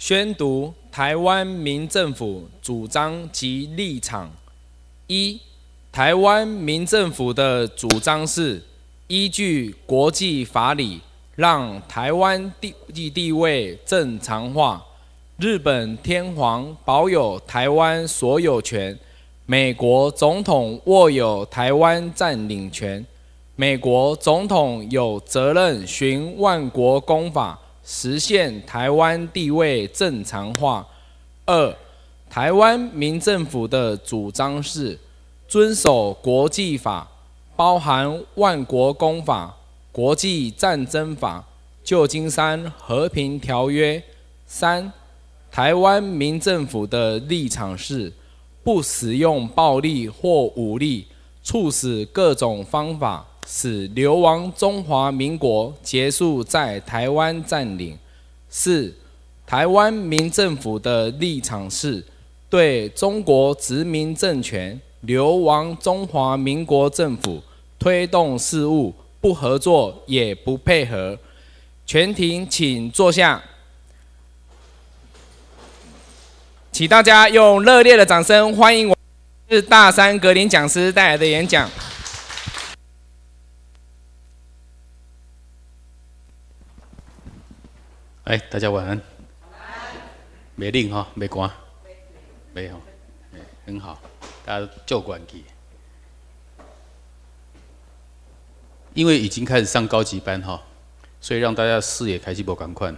宣读台湾民政府主张及立场：一、台湾民政府的主张是依据国际法理，让台湾地地地位正常化。日本天皇保有台湾所有权，美国总统握有台湾占领权，美国总统有责任循万国公法。实现台湾地位正常化。二、台湾民政府的主张是遵守国际法，包含万国公法、国际战争法、旧金山和平条约。三、台湾民政府的立场是不使用暴力或武力，促使各种方法。使流亡中华民国结束在台湾占领。四，台湾民政府的立场是，对中国殖民政权、流亡中华民国政府推动事务不合作也不配合。全体请坐下，请大家用热烈的掌声欢迎我，是大山格林讲师带来的演讲。哎，大家晚安。好晚。美令哈，美国。没有。很好。大家坐关机。因为已经开始上高级班哈，所以让大家视野开始不广泛。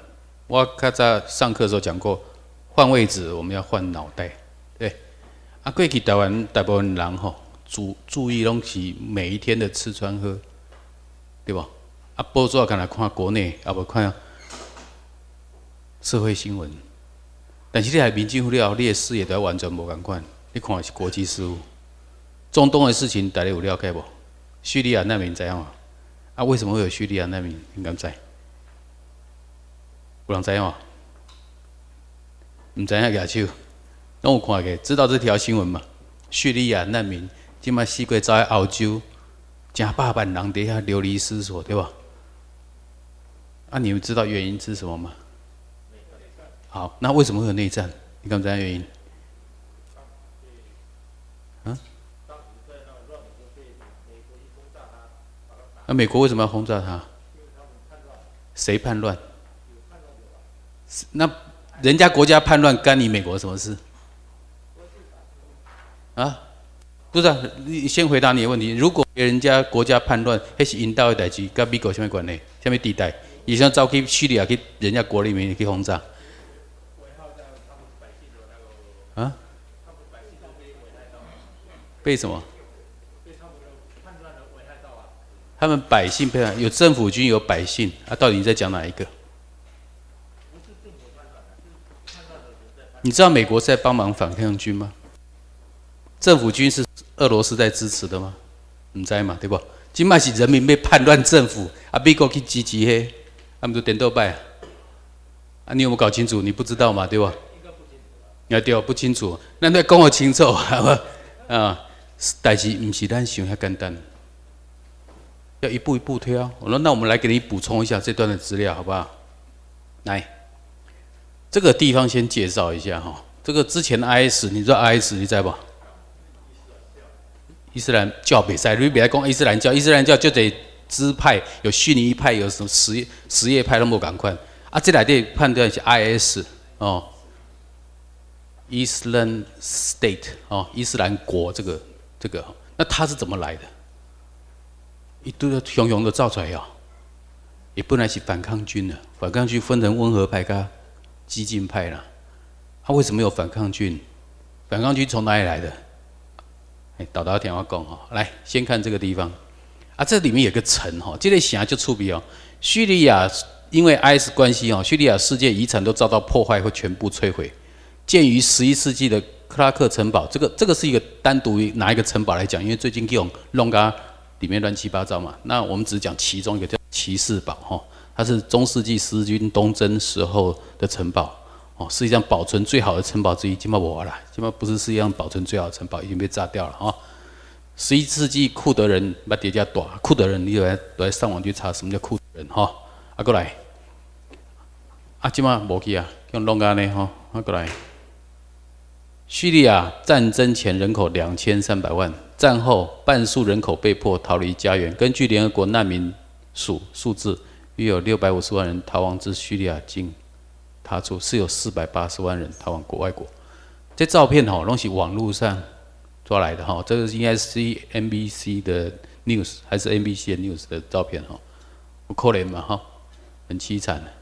我刚才上课的时候讲过，换位置我们要换脑袋。对。啊，过去台湾大部分人哈，注注意东西，每一天的吃穿喝，对吧？啊，报纸看来看国内，啊不看。社会新闻，但是你来民进府了，你的视野都要完全无人款。你看是国际事务，中东的事情大家有了解无？叙利亚难民怎样啊？啊，为什么会有叙利亚难民？你敢知？有人知无？唔知影举手。那我看嘅，知道这条新闻吗？叙利亚难民今麦四国走喺澳洲，加八百人一下流离失所，对吧？啊，你们知道原因是什么吗？好，那为什么会有内战？你刚讲原因。嗯？那美国为什么要轰炸他？谁叛乱？那人家国家叛乱，干你美国什么事？啊？不是，你先回答你的问题。如果人家国家叛乱，还是引导的代志，跟美国下面关系？什么地带？你像招去叙利亚去人家国里面去轰炸？啊！被什么？他们百姓被有政府军有百姓，啊，到底在讲哪一个？你知道美国在帮忙反抗军吗？政府军是俄罗斯在支持的吗？你知嘛，对不？今麦是人民被叛乱政府啊，被国去积极黑，他们就点头拜啊！你有没有搞清楚？你不知道嘛，对不？也对，不清楚。那你讲我清楚，好 不？啊，但是不是咱想遐简单？要一步一步推哦。我说，那我们来给你补充一下这段的资料，好不好？来，这个地方先介绍一下哈。这个之前的 IS，你知道 IS，你知不？伊斯兰教比赛，你别来伊斯兰教。伊斯兰教就得支派，有逊尼派，有什么什什叶派那么赶快。啊，这来地判断是 IS 哦。伊斯兰 state 哦，伊斯兰国这个这个，那它是怎么来的？一堆的熊熊的造出来哦，也不能是反抗军呢。反抗军分成温和派跟激进派啦，他为什么有反抗军？反抗军从哪里来的？哎，导导电话讲哦，来先看这个地方啊，这里面有个城哈，这类翔就出名哦。叙利亚因为 I S 关系哦，叙利亚世界遗产都遭到破坏，会全部摧毁。鉴于十一世纪的克拉克城堡，这个这个是一个单独拿一个城堡来讲，因为最近给用弄嘎里面乱七八糟嘛。那我们只讲其中一个叫骑士堡，吼，它是中世纪狮军东征时候的城堡，哦，实际上保存最好的城堡之一。金巴不玩了，金巴不是世界上保存最好的城堡，已经被炸掉了哈。十一世纪库德人，把叠加短库德人，你来来上网去查什么叫库德人，哈，啊过来，啊金巴无去啊，我弄嘎呢，哈，啊过来。叙利亚战争前人口两千三百万，战后半数人口被迫逃离家园。根据联合国难民署数字，约有六百五十万人逃亡至叙利亚境他处，是有四百八十万人逃往国外国。这照片哈，东西网络上抓来的哈，这个应该是 NBC 的 news 还是 NBC news 的照片哈，可怜嘛哈，很凄惨的。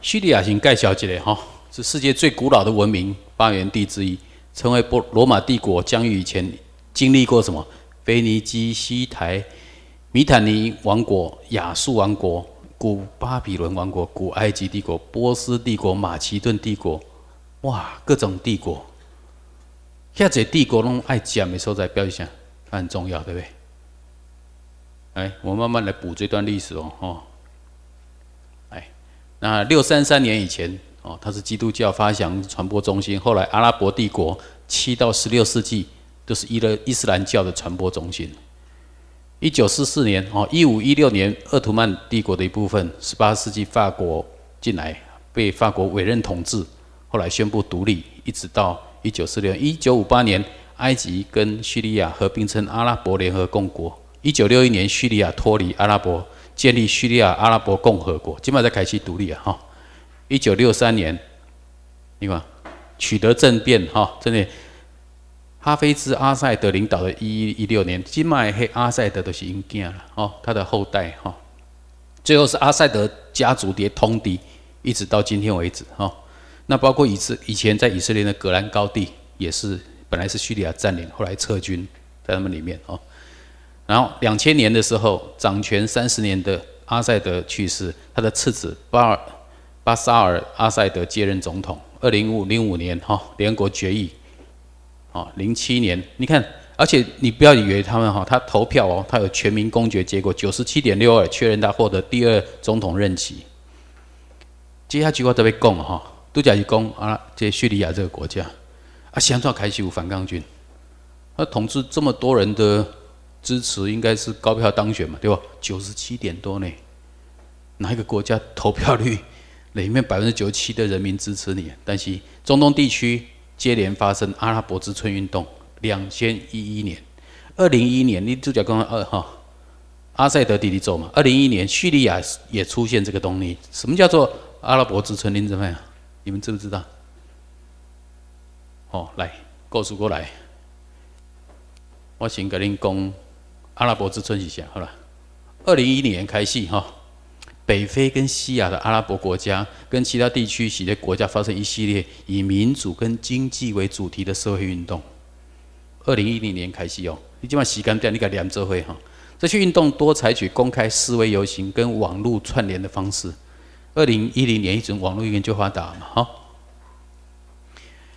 叙利亚型盖小姐的哈。世界最古老的文明发源地之一，成为波罗马帝国疆域以前，经历过什么？腓尼基、西台、米坦尼王国、亚述王国、古巴比伦王国、古埃及帝国、波斯帝国、马其顿帝国，哇，各种帝国。现在帝国弄爱讲的所在标一下，它很重要，对不对？哎，我慢慢来补这段历史哦，哦。哎，那六三三年以前。哦，它是基督教发祥传播中心。后来阿拉伯帝国七到十六世纪都是伊勒伊斯兰教的传播中心。一九四四年，哦，一五一六年，奥图曼帝国的一部分，十八世纪法国进来，被法国委任统治，后来宣布独立，一直到一九四六一九五八年，埃及跟叙利亚合并称阿拉伯联合共国。一九六一年，叙利亚脱离阿拉伯，建立叙利亚阿拉伯共和国，基本上在开始独立啊，哈。一九六三年，你看，取得政变哈，这里哈菲兹·阿塞德领导的。一一一六年，金麦黑阿塞德都是英杰了哦，他的后代哈。最后是阿塞德家族的通敌，一直到今天为止哈。那包括以色以前在以色列的格兰高地，也是本来是叙利亚占领，后来撤军在他们里面哦。然后两千年的时候，掌权三十年的阿塞德去世，他的次子巴尔。巴沙尔·阿塞德接任总统。二零五零五年，哈，联合国决议。哦，零七年，你看，而且你不要以为他们哈，他投票哦，他有全民公决结果，九十七点六二，确认他获得第二总统任期。接下去我这被攻哈，都讲一攻啊，这叙利亚这个国家啊，想说凯西武反抗军，他统治这么多人的支持，应该是高票当选嘛，对吧？九十七点多呢，哪一个国家投票率？里面百分之九十七的人民支持你，但是中东地区接连发生阿拉伯之春运动。两千一一年、二零一一年，你主角刚刚二号，阿塞德弟弟走嘛？二零一一年，叙利亚也出现这个动力。什么叫做阿拉伯之春？怎么样？你们知不知道？哦，来，告诉过来。我先跟您讲阿拉伯之春一下，好了。二零一一年开戏哈。北非跟西亚的阿拉伯国家跟其他地区一些国家发生一系列以民主跟经济为主题的社会运动。二零一零年开始哦，你今晚洗干掉，你搞两桌会哈。这些运动多采取公开示威、游行跟网络串联的方式。二零一零年，一种网络研究发达嘛，哈，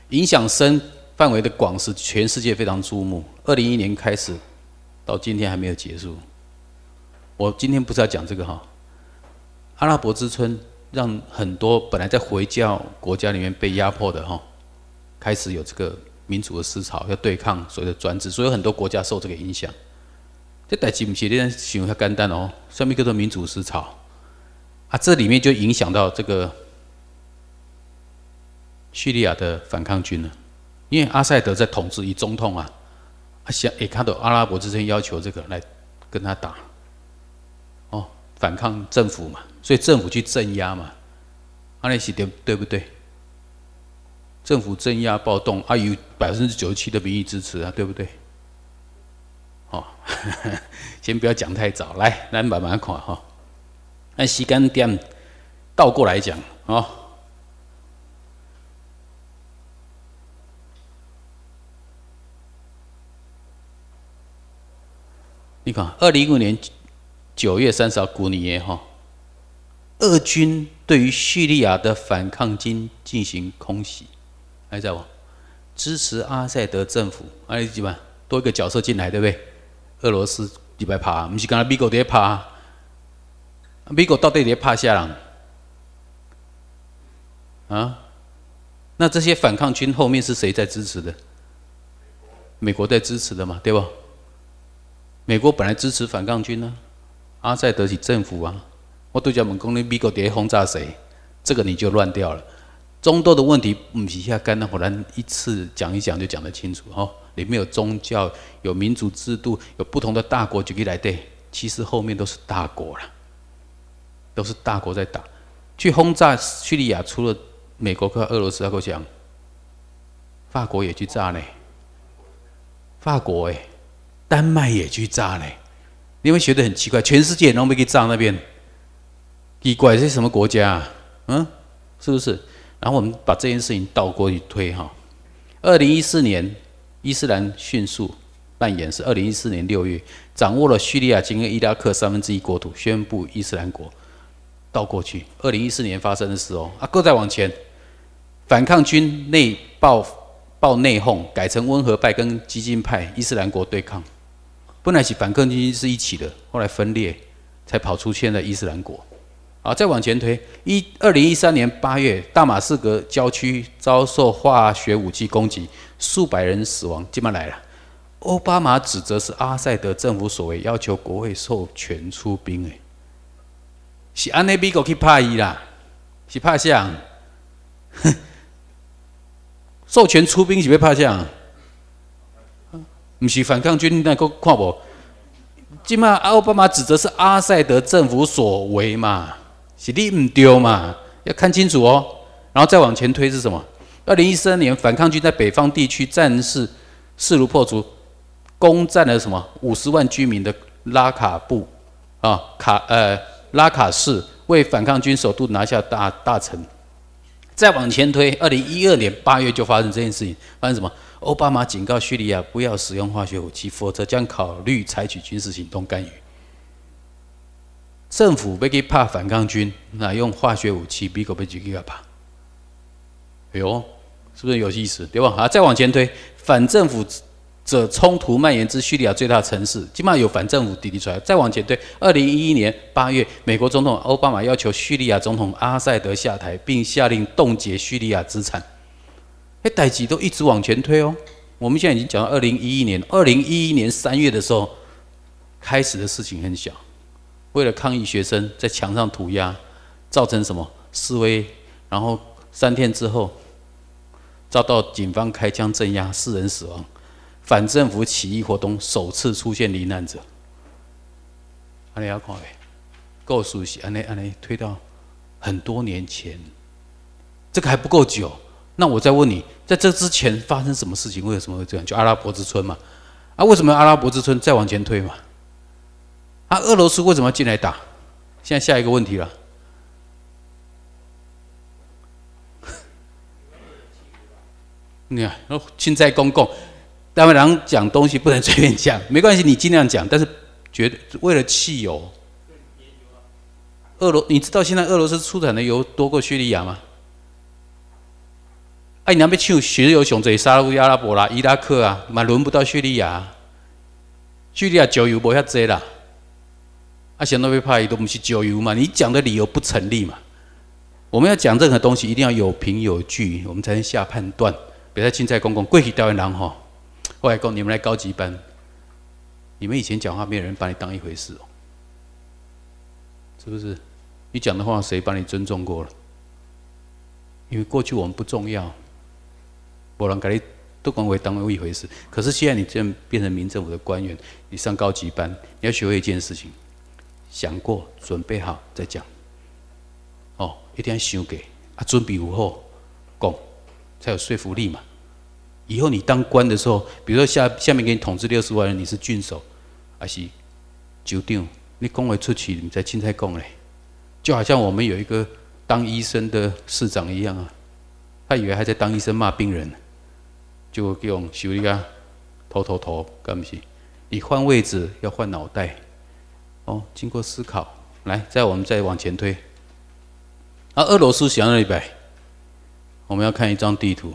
影响深、范围的广是全世界非常注目。二零一零年开始，到今天还没有结束。我今天不是要讲这个哈。阿拉伯之春让很多本来在回教国家里面被压迫的哈，开始有这个民主的思潮，要对抗所谓的专制，所以很多国家受这个影响。在代吉不奇，这样形容很干淡哦，上面叫做民主思潮。啊，这里面就影响到这个叙利亚的反抗军了，因为阿塞德在统治以总统啊，想也看到阿拉伯之春要求这个来跟他打，哦，反抗政府嘛。所以政府去镇压嘛，阿那西对对不对？政府镇压暴动，啊有百分之九十七的民意支持啊，对不对？哦，先不要讲太早，来来慢慢看哈。按时间点倒过来讲哦。你看，二零一五年九月三十号古尼耶哈。俄军对于叙利亚的反抗军进行空袭，还在吗？支持阿塞德政府，阿里几多一个角色进来，对不对？俄罗斯礼拜趴，不是刚才美国在趴，美国到底在怕下人？啊？那这些反抗军后面是谁在支持的？美国在支持的嘛，对不？美国本来支持反抗军呢，阿塞德政府啊。我对家门讲你美国底下轰炸谁，这个你就乱掉了。中东的问题不是一下干，不然一次讲一讲就讲得清楚哦。里面有宗教、有民主制度、有不同的大国聚例来对，其实后面都是大国了，都是大国在打。去轰炸叙利亚，除了美国跟俄罗斯，跟我讲，法国也去炸呢。法国哎，丹麦也去炸呢。你会觉得很奇怪，全世界都没去炸那边。奇怪，这是什么国家？啊？嗯，是不是？然后我们把这件事情倒过去推哈。二零一四年，伊斯兰迅速蔓延，是二零一四年六月，掌握了叙利亚、今日伊拉克三分之一国土，宣布伊斯兰国。倒过去，二零一四年发生的事哦，啊，搁再往前，反抗军内爆爆内讧，改成温和派跟激进派伊斯兰国对抗。本来是反抗军是一起的，后来分裂，才跑出现在伊斯兰国。啊，再往前推，一二零一三年八月，大马士革郊区遭受化学武器攻击，数百人死亡。今嘛来了，奥巴马指责是阿塞德政府所为，要求国会授权出兵。哎，是安内比狗去怕伊啦，是怕哼，授权出兵是袂怕啊？唔是反抗军那个看无，今嘛奥巴马指责是阿塞德政府所为嘛？是你唔丢嘛，要看清楚哦。然后再往前推是什么？二零一三年，反抗军在北方地区战事势如破竹，攻占了什么五十万居民的拉卡布啊卡呃拉卡市，为反抗军首都拿下大大城。再往前推，二零一二年八月就发生这件事情，发生什么？奥巴马警告叙利亚不要使用化学武器，否则将考虑采取军事行动干预。政府被去怕反抗军，那用化学武器，美国被举起去怕。哎呦，是不是有意思？对吧？好，再往前推，反政府者冲突蔓延至叙利亚最大城市，基本上有反政府滴滴出来。再往前推，二零一一年八月，美国总统奥巴马要求叙利亚总统阿塞德下台，并下令冻结叙利亚资产。哎，代级都一直往前推哦。我们现在已经讲到二零一一年，二零一一年三月的时候，开始的事情很小。为了抗议，学生在墙上涂鸦，造成什么示威？然后三天之后遭到警方开枪镇压，四人死亡。反政府起义活动首次出现罹难者。安你阿看未？够熟悉，安阿安阿推到很多年前，这个还不够久。那我再问你，在这之前发生什么事情？为什么会这样？就阿拉伯之春嘛。啊，为什么阿拉伯之春？再往前推嘛。那俄罗斯为什么要进来打？现在下一个问题了。你看，现在公共当然讲东西不能随便讲，没关系，你尽量讲，但是绝对为了汽油。俄罗你知道现在俄罗斯出产的油多过叙利亚吗？哎，你那边汽油、石油熊嘴沙入阿拉伯啦、伊拉克啊，嘛轮不到叙利亚。叙利亚焦油不遐多啦。他想到被派都我们去揪鱼嘛？你讲的理由不成立嘛？我们要讲任何东西，一定要有凭有据，我们才能下判断。别再青菜公公，贵溪调研长哈，过来你们来高级班，你们以前讲话，没有人把你当一回事哦，是不是？你讲的话，谁把你尊重过了？因为过去我们不重要，不然可你都管我当一回事。可是现在你这样变成民政府的官员，你上高级班，你要学会一件事情。想过，准备好再讲。哦，一定要想给啊，准备好后讲，才有说服力嘛。以后你当官的时候，比如说下下面给你统治六十万人，你是郡守，还是州长？你工会出去，你才青菜讲嘞，就好像我们有一个当医生的市长一样啊，他以为还在当医生骂病人，就用手理啊，头头头，干不行。你换位置，要换脑袋。哦，经过思考，来，再我们再往前推。啊，俄罗斯想一百，我们要看一张地图。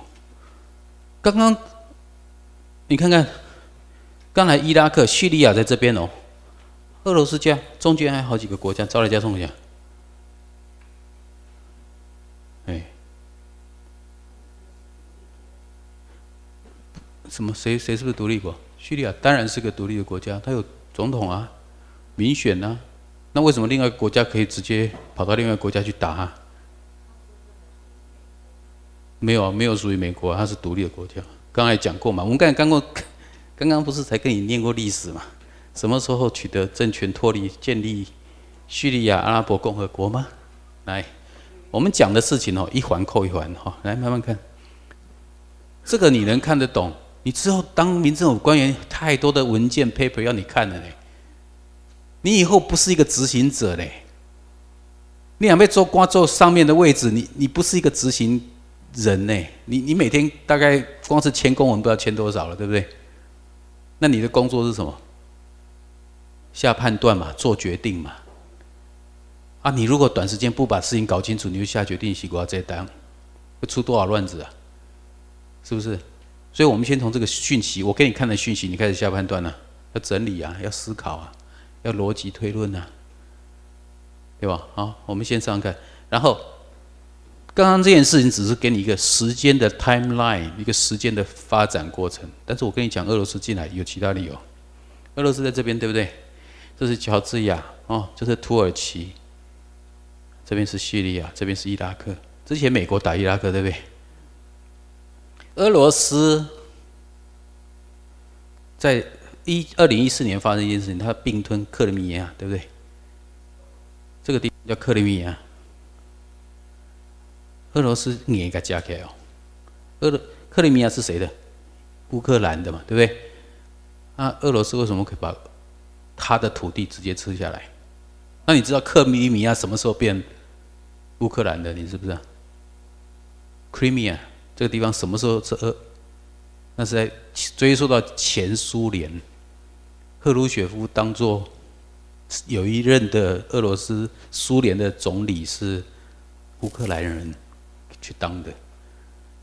刚刚你看看，刚才伊拉克、叙利亚在这边哦。俄罗斯家中间还好几个国家，招来加送一下。哎，什么？谁谁是不是独立国？叙利亚当然是个独立的国家，它有总统啊。民选呢？那为什么另外一个国家可以直接跑到另外一个国家去打？没有，啊，没有属于美国，它是独立的国家。刚才讲过嘛？我们刚才刚过，刚刚不是才跟你念过历史嘛？什么时候取得政权脱离，建立叙利亚阿拉伯共和国吗？来，我们讲的事情哦，一环扣一环哈。来，慢慢看。这个你能看得懂？你之后当民政府官员，太多的文件 paper 要你看了呢。你以后不是一个执行者嘞，你想被做官做上面的位置，你你不是一个执行人呢？你你每天大概光是签公文不知道签多少了，对不对？那你的工作是什么？下判断嘛，做决定嘛。啊，你如果短时间不把事情搞清楚，你就下决定，西瓜这单，会出多少乱子啊？是不是？所以，我们先从这个讯息，我给你看的讯息，你开始下判断了，要整理啊，要思考啊。逻辑推论呐，对吧？好，我们先上看。然后，刚刚这件事情只是给你一个时间的 timeline，一个时间的发展过程。但是我跟你讲，俄罗斯进来有其他理由。俄罗斯在这边，对不对？这是乔治亚，哦，这是土耳其。这边是叙利亚，这边是伊拉克。之前美国打伊拉克，对不对？俄罗斯在。一二零一四年发生一件事情，他并吞克里米亚，对不对？这个地方叫克里米亚，俄罗斯你也该个加起来哦。俄克里米亚是谁的？乌克兰的嘛，对不对？那俄罗斯为什么可以把他的土地直接吃下来？那你知道克里米亚什么时候变乌克兰的？你是不是？克里米亚这个地方什么时候是俄？那是在追溯到前苏联。赫鲁雪夫当做有一任的俄罗斯苏联的总理是乌克兰人去当的，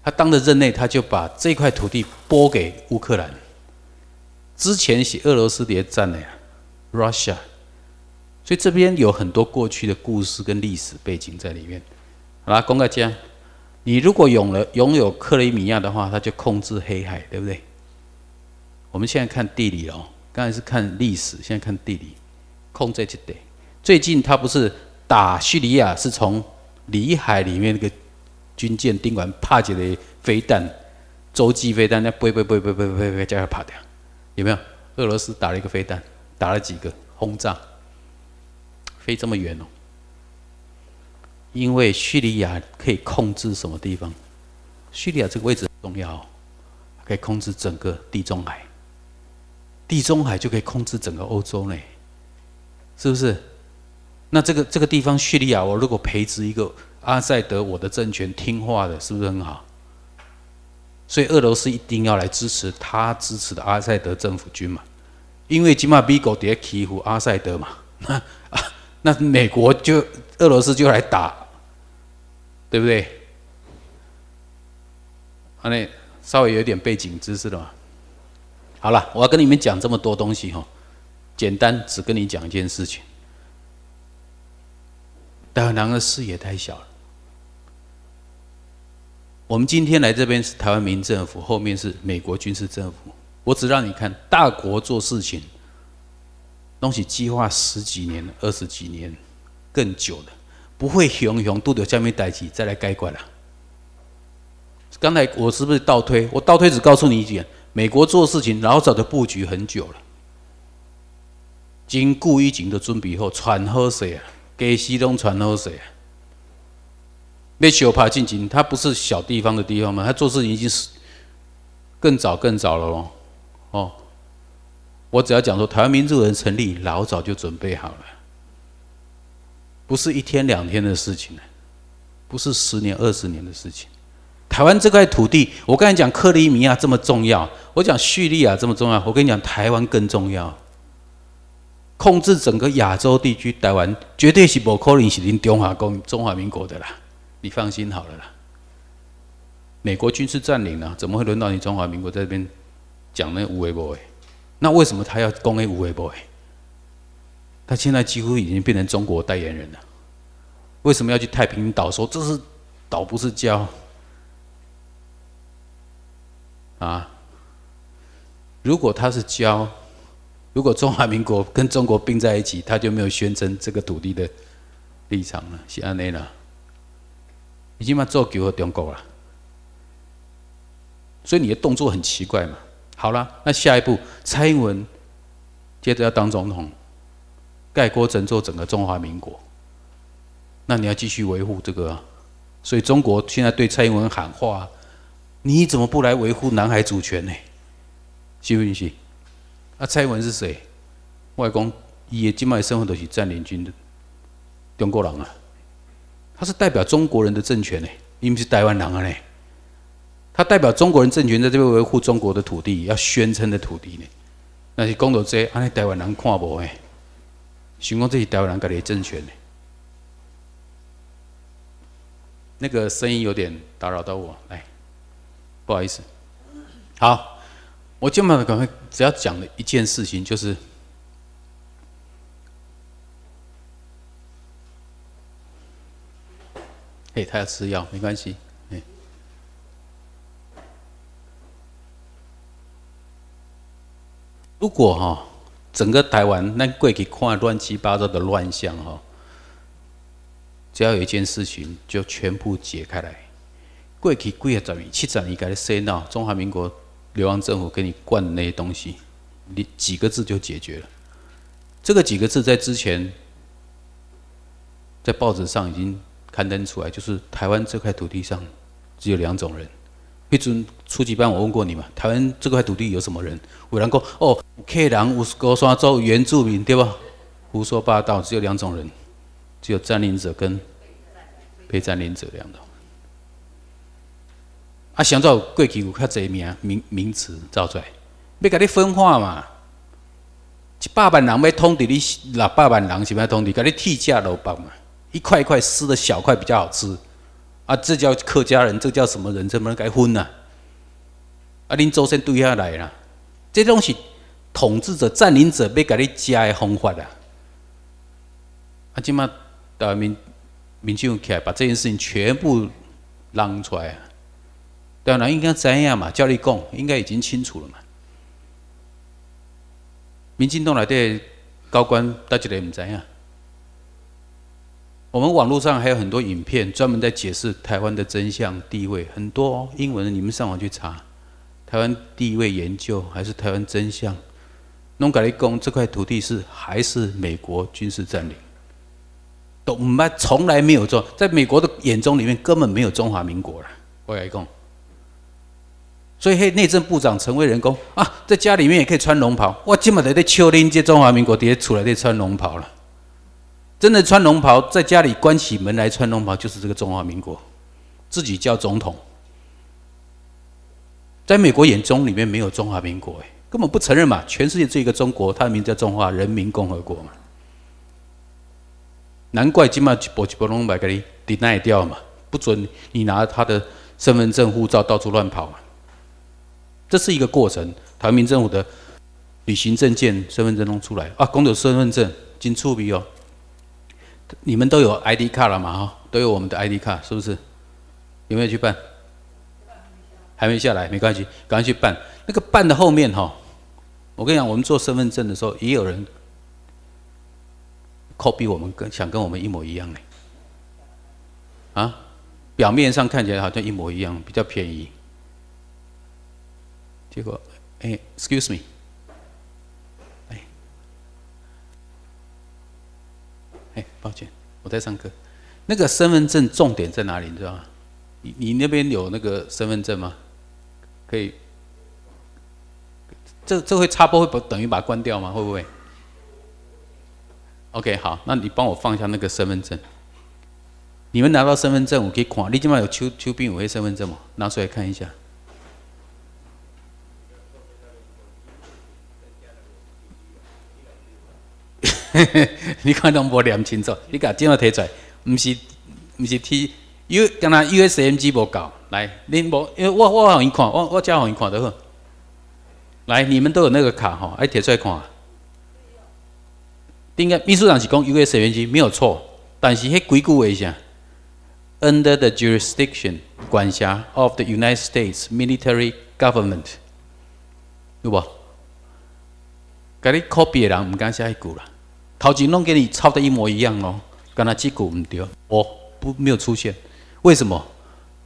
他当的任内他就把这块土地拨给乌克兰。之前是俄罗斯也占了呀，Russia。所以这边有很多过去的故事跟历史背景在里面。好啦，公克家，你如果有了拥有克里米亚的话，他就控制黑海，对不对？我们现在看地理哦。刚才是看历史，现在看地理，控在这代？最近他不是打叙利亚，是从里海里面那个军舰丢完帕杰的飞弹，洲际飞弹，那飞飞飞飞飞飞飞飞，叫他怕掉，有没有？俄罗斯打了一个飞弹，打了几个轰炸，飞这么远哦，因为叙利亚可以控制什么地方？叙利亚这个位置重要，可以控制整个地中海。地中海就可以控制整个欧洲呢，是不是？那这个这个地方叙利亚，我如果培植一个阿塞德，我的政权听话的，是不是很好？所以俄罗斯一定要来支持他支持的阿塞德政府军嘛，因为起码比狗底欺负阿塞德嘛，那美国就俄罗斯就来打，对不对？好，那稍微有点背景知识的嘛。好了，我要跟你们讲这么多东西哦，简单只跟你讲一件事情。台湾人的视野太小了。我们今天来这边是台湾民政府，后面是美国军事政府。我只让你看大国做事情，东西计划十几年、二十几年、更久的，不会雄雄肚子下面待起再来改观了。刚才我是不是倒推？我倒推只告诉你一点。美国做事情老早的布局很久了，经顾一景的准备后喘喝水啊，给习东喘喝水啊。没修爬进京，他不是小地方的地方吗？他做事情已经是更早更早了喽，哦。我只要讲说台湾民主人成立老早就准备好了，不是一天两天的事情了，不是十年二十年的事情。台湾这块土地，我刚才讲克里米亚这么重要，我讲叙利亚这么重要，我跟你讲台湾更重要。控制整个亚洲地区，台湾绝对是不可能是您中华共中华民国的啦。你放心好了啦。美国军事占领了，怎么会轮到你中华民国在这边讲那无为不哎，那为什么他要攻击无为不哎，他现在几乎已经变成中国代言人了。为什么要去太平岛？说这是岛不是礁。啊！如果他是教，如果中华民国跟中国并在一起，他就没有宣称这个土地的立场了，是安内啦。已经把做球和中国了，所以你的动作很奇怪嘛。好了，那下一步蔡英文接着要当总统，盖锅整座整个中华民国，那你要继续维护这个，所以中国现在对蔡英文喊话。你怎么不来维护南海主权呢？信不信？啊，蔡文是谁？外公伊个金麦身份都是占领军的中国人啊，他是代表中国人的政权呢，因为是台湾人啊呢。他代表中国人政权，在这边维护中国的土地，要宣称的土地呢。那是讲到这，安尼台湾人看无诶，想讲这是台湾人家的政权呢。那个声音有点打扰到我，来。不好意思，好，我今晚赶快只要讲的一件事情就是，哎，他要吃药没关系，如果哈，整个台湾那过去看乱七八糟的乱象哈，只要有一件事情就全部解开来。过去几下十年，七十年，给的洗脑，中华民国流亡政府给你灌的那些东西，你几个字就解决了。这个几个字在之前，在报纸上已经刊登出来，就是台湾这块土地上只有两种人。迄阵初级班我问过你嘛，台湾这块土地有什么人？有人讲哦，客人有高山族原住民，对吧？胡说八道，只有两种人，只有占领者跟被占领者这样的。啊，想做过去有较侪名名名词造出来，要甲你分化嘛？一百万人要统治你六百万人，什么要统治？甲你替价老板嘛？一块一块撕的小块比较好吃啊！这叫客家人，这叫什么人？怎么能该分呢？啊，恁祖先堆下来啦，这东西统治者、占领者要甲你加的方法啦。啊，今嘛，啊民民进起来，把这件事情全部让出来啊！对啦，应该知样嘛，叫你讲，应该已经清楚了嘛。民进党内底高官，大家也唔知影。我们网络上还有很多影片，专门在解释台湾的真相地位。很多哦、英文，的，你们上网去查。台湾地位研究，还是台湾真相？农改立功这块土地是还是美国军事占领？懂吗？从来没有做，在美国的眼中里面根本没有中华民国了。农改立功。所以内政部长成为人工啊，在家里面也可以穿龙袍哇！今嘛在秋林街中华民国底下出来在穿龙袍了，真的穿龙袍在家里关起门来穿龙袍，就是这个中华民国自己叫总统。在美国眼中里面没有中华民国哎，根本不承认嘛！全世界只有一个中国，它的名字叫中华人民共和国嘛。难怪今嘛波一波龙把你 deny 掉嘛，不准你拿他的身份证护照到处乱跑嘛。这是一个过程，台民政府的旅行证件、身份证都出来啊，工有身份证经触笔哦，你们都有 ID 卡了嘛哈，都有我们的 ID 卡是不是？有没有去办？还没下来，没关系，赶快去办。那个办的后面哈，我跟你讲，我们做身份证的时候，也有人 copy 我们，跟想跟我们一模一样呢。啊，表面上看起来好像一模一样，比较便宜。结果，哎，excuse me，哎，哎，抱歉，我在上课。那个身份证重点在哪里，你知道吗？你你那边有那个身份证吗？可以？这这会插播会不等于把它关掉吗？会不会？OK，好，那你帮我放一下那个身份证。你们拿到身份证，我可以看。你今晚有邱邱斌伟身份证吗？拿出来看一下。你看拢无念清楚，你甲怎么贴出来，毋是毋是 T U，干为 U.S.M.G. 无够。来，你无因为我我互伊看，我我叫互伊看得好。来，你们都有那个卡吼，来贴出来看。应该秘书长是讲 U.S.M.G. 没有错，但是系硅谷为啥 u n d e r the jurisdiction 管辖 of the United States military government，对无？甲你 copy 人毋敢写迄句啦。陶锦龙给你抄的一模一样哦，跟他结果唔对，我不没有出现，为什么？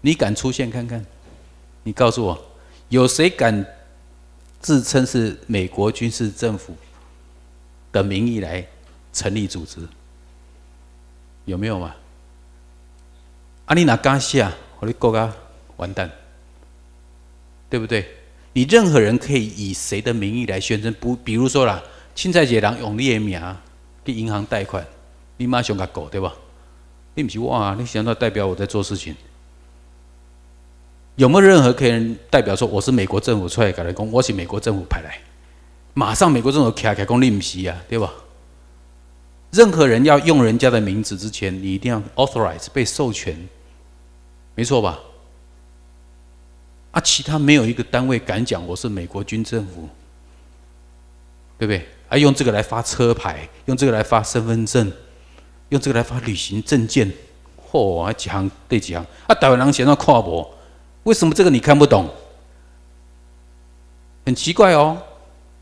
你敢出现看看？你告诉我，有谁敢自称是美国军事政府的名义来成立组织？有没有嘛？阿尼娜加西我的国家完蛋，对不对？你任何人可以以谁的名义来宣称？不，比如说啦，青菜姐郎永烈米给银行贷款，你妈想个狗对吧？你林是哇，你想到代表我在做事情，有没有任何客人代表说我是美国政府出来搞的工？我是美国政府派来，马上美国政府开开工林皮呀，对吧？任何人要用人家的名字之前，你一定要 authorize 被授权，没错吧？啊，其他没有一个单位敢讲我是美国军政府，对不对？啊，用这个来发车牌，用这个来发身份证，用这个来发旅行证件，嚯！还几行对几行，啊，台湾人写那跨博，为什么这个你看不懂？很奇怪哦。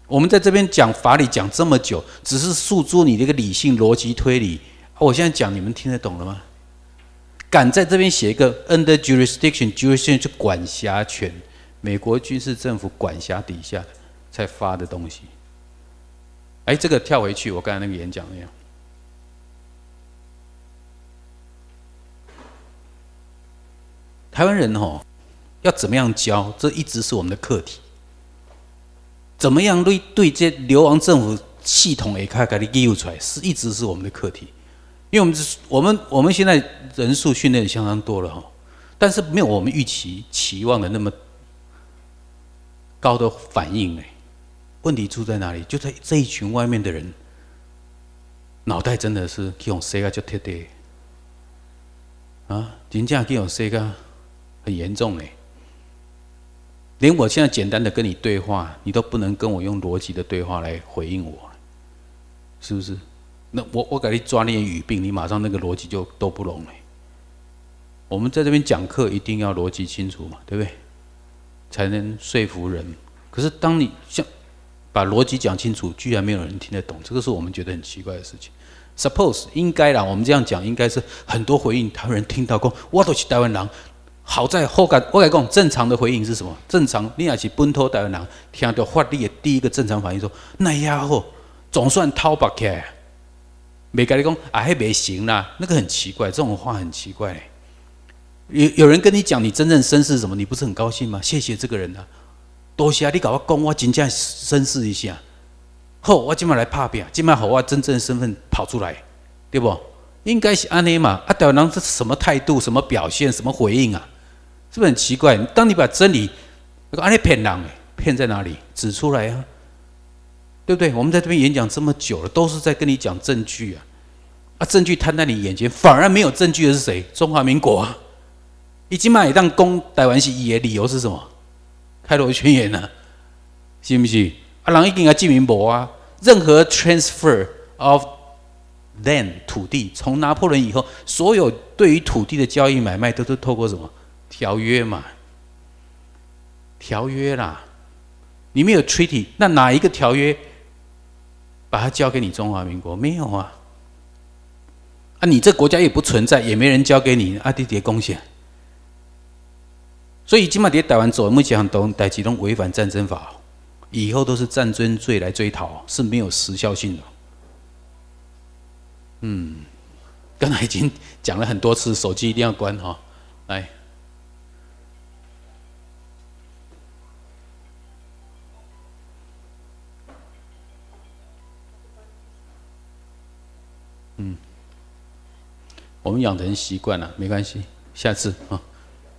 我们在这边讲法理讲这么久，只是诉诸你这个理性逻辑推理。我现在讲，你们听得懂了吗？敢在这边写一个 “under jurisdiction”（ jurisdiction 是管辖权），美国军事政府管辖底下才发的东西。哎，这个跳回去，我刚才那个演讲那样。台湾人哦，要怎么样教？这一直是我们的课题。怎么样对对接流亡政府系统，也开开的业务出来，是一直是我们的课题。因为我们我们我们现在人数训练相当多了哈，但是没有我们预期期望的那么高的反应呢。问题出在哪里？就在这一群外面的人，脑袋真的是给我塞啊？就特的，啊！人家给我塞个很严重哎！连我现在简单的跟你对话，你都不能跟我用逻辑的对话来回应我，是不是？那我我给你抓那些语病，你马上那个逻辑就都不拢了。我们在这边讲课一定要逻辑清楚嘛，对不对？才能说服人。可是当你像……把逻辑讲清楚，居然没有人听得懂，这个是我们觉得很奇怪的事情。Suppose 应该啦，我们这样讲应该是很多回应，台湾人听到过，我都是台湾人。好在后感，我来讲正常的回应是什么？正常你也是本土台湾人，听到法律第一个正常反应说：“那家伙总算掏白起，没跟你讲啊，还没行啦。”那个很奇怪，这种话很奇怪。有有人跟你讲你真正身世什么，你不是很高兴吗？谢谢这个人啊。多谢你给我讲，我真正深思一下。好，我今晚来拍拼，今晚好，我真正的身份跑出来，对不？应该是安尼嘛？阿德这是什么态度？什么表现？什么回应啊？是不是很奇怪？当你把真理，安尼骗人诶，骗在哪里？指出来啊，对不对？我们在这边演讲这么久了，都是在跟你讲证据啊。啊，证据摊在你眼前，反而没有证据的是谁？中华民国啊！你今也当攻台湾西的理由是什么？开多传言了，信不信？阿郎一定要进明博啊！任何 transfer of land 土地，从拿破仑以后，所有对于土地的交易买卖，都是透过什么条约嘛？条约啦！你没有 treaty，那哪一个条约把它交给你中华民国？没有啊！啊，你这国家也不存在，也没人交给你阿弟弟贡献。所以金马蝶逮完走，目前很都逮几人违反战争法，以后都是战争罪来追讨，是没有时效性的。嗯，刚才已经讲了很多次，手机一定要关哈。来，嗯，我们养成习惯了，没关系，下次啊，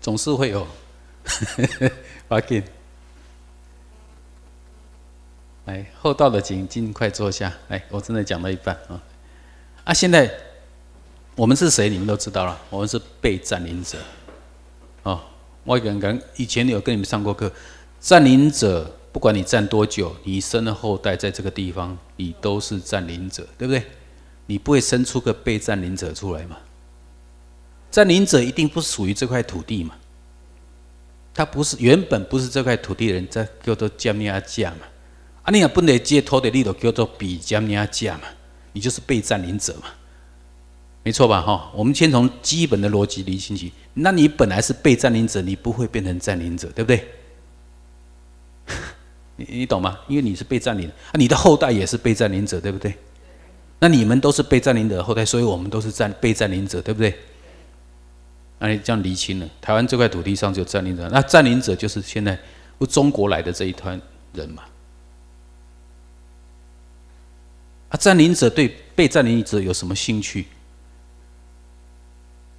总是会有。哈，哈，哈，抱歉。来，后到的请尽快坐下。来，我真的讲到一半啊。啊，现在我们是谁？你们都知道了，我们是被占领者。哦，我刚人以前有跟你们上过课，占领者不管你占多久，你生的后代在这个地方，你都是占领者，对不对？你不会生出个被占领者出来嘛？占领者一定不属于这块土地嘛？他不是原本不是这块土地人，这叫做加尼阿加嘛？啊，你也不能接头的力的，叫做比加尼阿加嘛？你就是被占领者嘛？没错吧？哈，我们先从基本的逻辑理清楚。那你本来是被占领者，你不会变成占领者，对不对？你你懂吗？因为你是被占领，啊，你的后代也是被占领者，对不对？那你们都是被占领者的后代，所以我们都是占被占领者，对不对？那你这样厘清了，台湾这块土地上就占领者，那占领者就是现在不中国来的这一团人嘛？啊，占领者对被占领者有什么兴趣？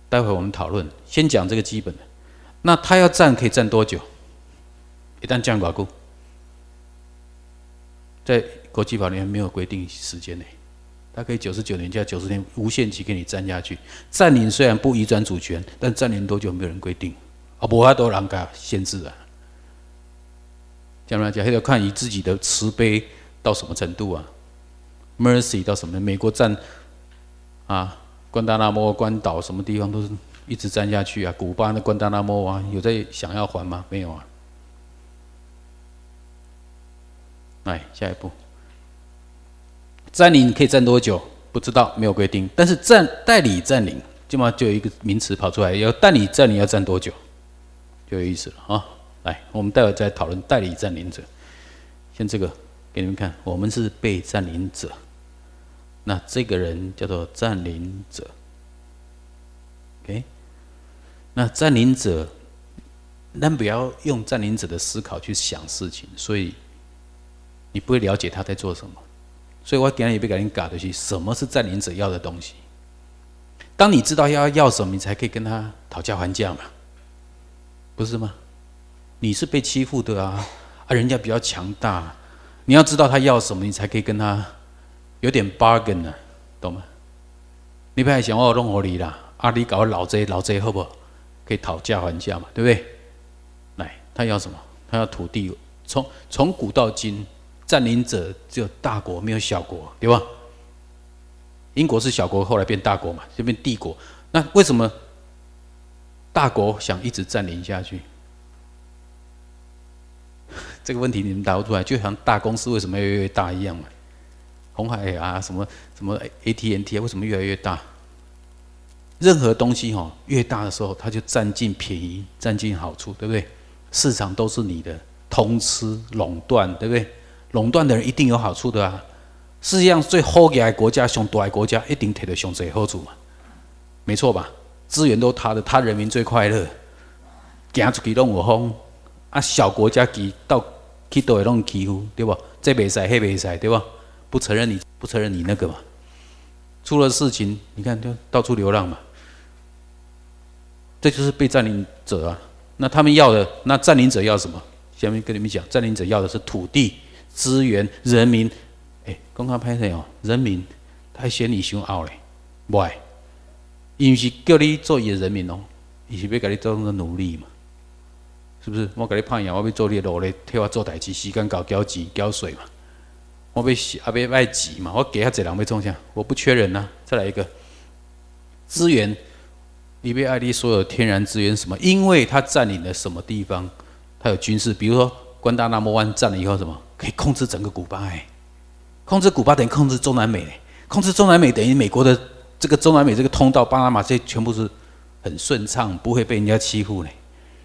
待会我们讨论，先讲这个基本的。那他要占可以占多久？一旦降寡过，在国际法里面没有规定时间内。他可以九十九年，加九十年无限期给你占下去。占领虽然不移转主权，但占领多久没有人规定。啊，不，他多人家限制啊。讲来讲？还要看你自己的慈悲到什么程度啊？Mercy 到什么？美国占啊，关达拉摩、关岛什么地方都是一直占下去啊。古巴的关达拉摩啊，有在想要还吗？没有啊。来，下一步。占领可以占多久？不知道，没有规定。但是占代理占领，本上就有一个名词跑出来，要代理占领要占多久，就有意思了啊！来，我们待会再讨论代理占领者。像这个给你们看，我们是被占领者。那这个人叫做占领者。OK，那占领者，但不要用占领者的思考去想事情，所以你不会了解他在做什么。所以我点也别感情搞的去，什么是占领者要的东西？当你知道要要什么，你才可以跟他讨价还价嘛，不是吗？你是被欺负的啊啊！人家比较强大，你要知道他要什么，你才可以跟他有点 bargain 啊，懂吗？你不要想我弄何你啦，阿你搞老贼老贼好不？好？可以讨价还价嘛，对不对？来，他要什么？他要土地，从从古到今。占领者只有大国，没有小国，对吧？英国是小国，后来变大国嘛，就变帝国。那为什么大国想一直占领下去？这个问题你们答不出来，就像大公司为什么越来越大一样嘛。红海啊，什么什么 AT&T 啊，为什么越来越大？任何东西哈，越大的时候，它就占尽便宜，占尽好处，对不对？市场都是你的，通吃垄断，对不对？垄断的人一定有好处的啊！世界上最富有的国家、上大的国家，一定得到最好处嘛？没错吧？资源都他的，他人民最快乐，走出去拢有风啊！小国家给到去都会弄欺负，对不？这未使，那未使，对不？不承认你，不承认你那个嘛！出了事情，你看就到处流浪嘛！这就是被占领者啊！那他们要的，那占领者要什么？下面跟你们讲，占领者要的是土地。资源人民，哎，公开拍摄哦？人民，他嫌你凶傲嘞，why？因为是叫你做伊人民哦，伊是要给你做那个努力嘛，是不是？我给你派人，我要做你奴隶，替我做代志，时间搞交钱交税嘛，我死，啊要外钱嘛，我给他这两杯中奖，我不缺人呐，再来一个。资源，你被爱的，所有天然资源什么？因为他占领了什么地方，他有军事，比如说。关大那摩湾占了以后，什么可以控制整个古巴？哎，控制古巴等于控制中南美，控制中南美等于美国的这个中南美这个通道，巴拿马这全部是很顺畅，不会被人家欺负嘞。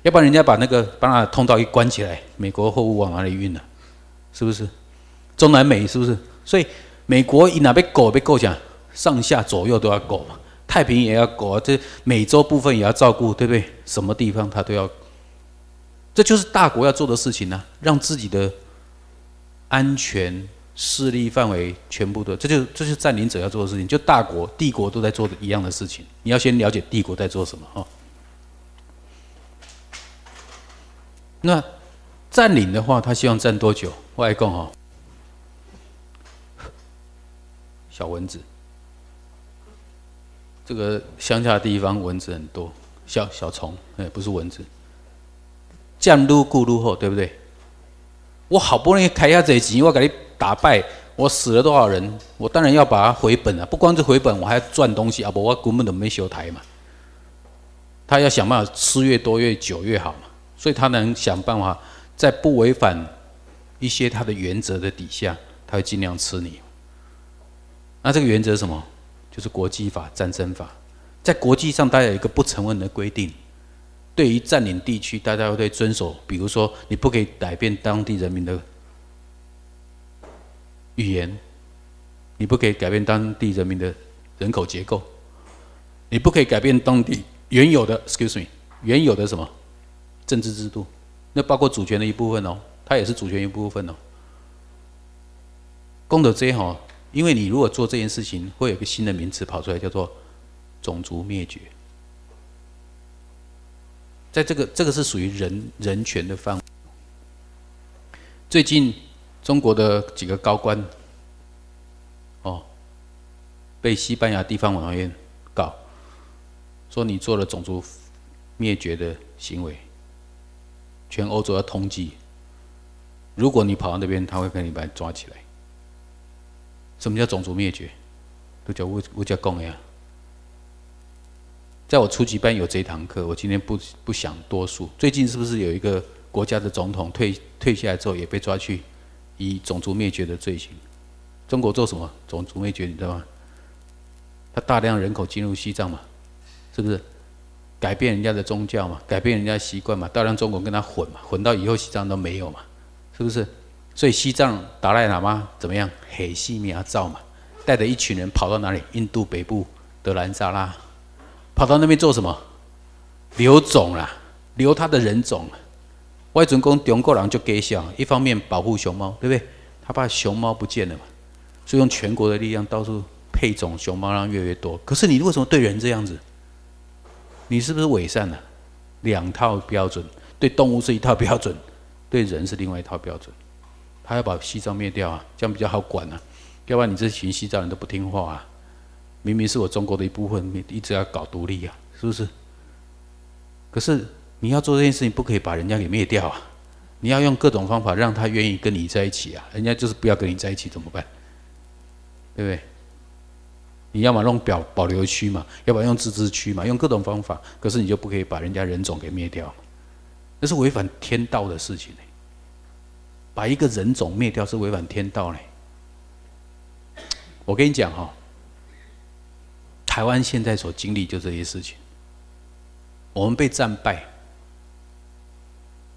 要不然人家把那个巴拿通道一关起来，美国货物往哪里运呢？是不是？中南美是不是？所以美国以哪边狗被狗讲，上下左右都要狗嘛，太平洋也要狗，这美洲部分也要照顾，对不对？什么地方他都要。这就是大国要做的事情呢，让自己的安全势力范围全部的，这就这就是占领者要做的事情，就大国帝国都在做的一样的事情。你要先了解帝国在做什么哈。那占领的话，他希望占多久？外供哈，小蚊子，这个乡下地方蚊子很多，小小虫，哎，不是蚊子。样撸固入后，对不对？我好不容易开下这一局，我给你打败，我死了多少人，我当然要把它回本了。不光是回本，我还要赚东西啊！不，我根本都没修台嘛。他要想办法吃越多越久越好嘛，所以他能想办法在不违反一些他的原则的底下，他会尽量吃你。那这个原则是什么？就是国际法、战争法，在国际上，它有一个不成文的规定。对于占领地区，大家要对遵守，比如说，你不可以改变当地人民的语言，你不可以改变当地人民的人口结构，你不可以改变当地原有的，excuse me，原有的什么政治制度，那包括主权的一部分哦，它也是主权一部分哦。功德最哦，因为你如果做这件事情，会有一个新的名词跑出来，叫做种族灭绝。在这个这个是属于人人权的范围。最近中国的几个高官，哦，被西班牙地方委员会告，说你做了种族灭绝的行为，全欧洲要通缉。如果你跑到那边，他会跟你把你抓起来。什么叫种族灭绝？都叫乌乌家共呀。在我初级班有这一堂课，我今天不不想多说。最近是不是有一个国家的总统退退下来之后也被抓去以种族灭绝的罪行？中国做什么？种族灭绝你知道吗？他大量人口进入西藏嘛，是不是改变人家的宗教嘛，改变人家习惯嘛，大量中国跟他混嘛，混到以后西藏都没有嘛，是不是？所以西藏达赖喇嘛怎么样？黑西米亚造嘛，带着一群人跑到哪里？印度北部德兰萨拉。跑到那边做什么？留种啦，留他的人种。外祖公丢个人就给想一方面保护熊猫，对不对？他怕熊猫不见了嘛，所以用全国的力量到处配种，熊猫让越来越多。可是你为什么对人这样子？你是不是伪善呢？两套标准，对动物是一套标准，对人是另外一套标准。他要把西藏灭掉啊，这样比较好管啊，要不然你这群西藏人都不听话啊。明明是我中国的一部分，一直要搞独立啊，是不是？可是你要做这件事情，不可以把人家给灭掉啊！你要用各种方法让他愿意跟你在一起啊！人家就是不要跟你在一起，怎么办？对不对？你要么弄表保留区嘛，要不然用自治区嘛，用各种方法。可是你就不可以把人家人种给灭掉，那是违反天道的事情呢。把一个人种灭掉是违反天道呢。我跟你讲哈。台湾现在所经历就这些事情，我们被战败，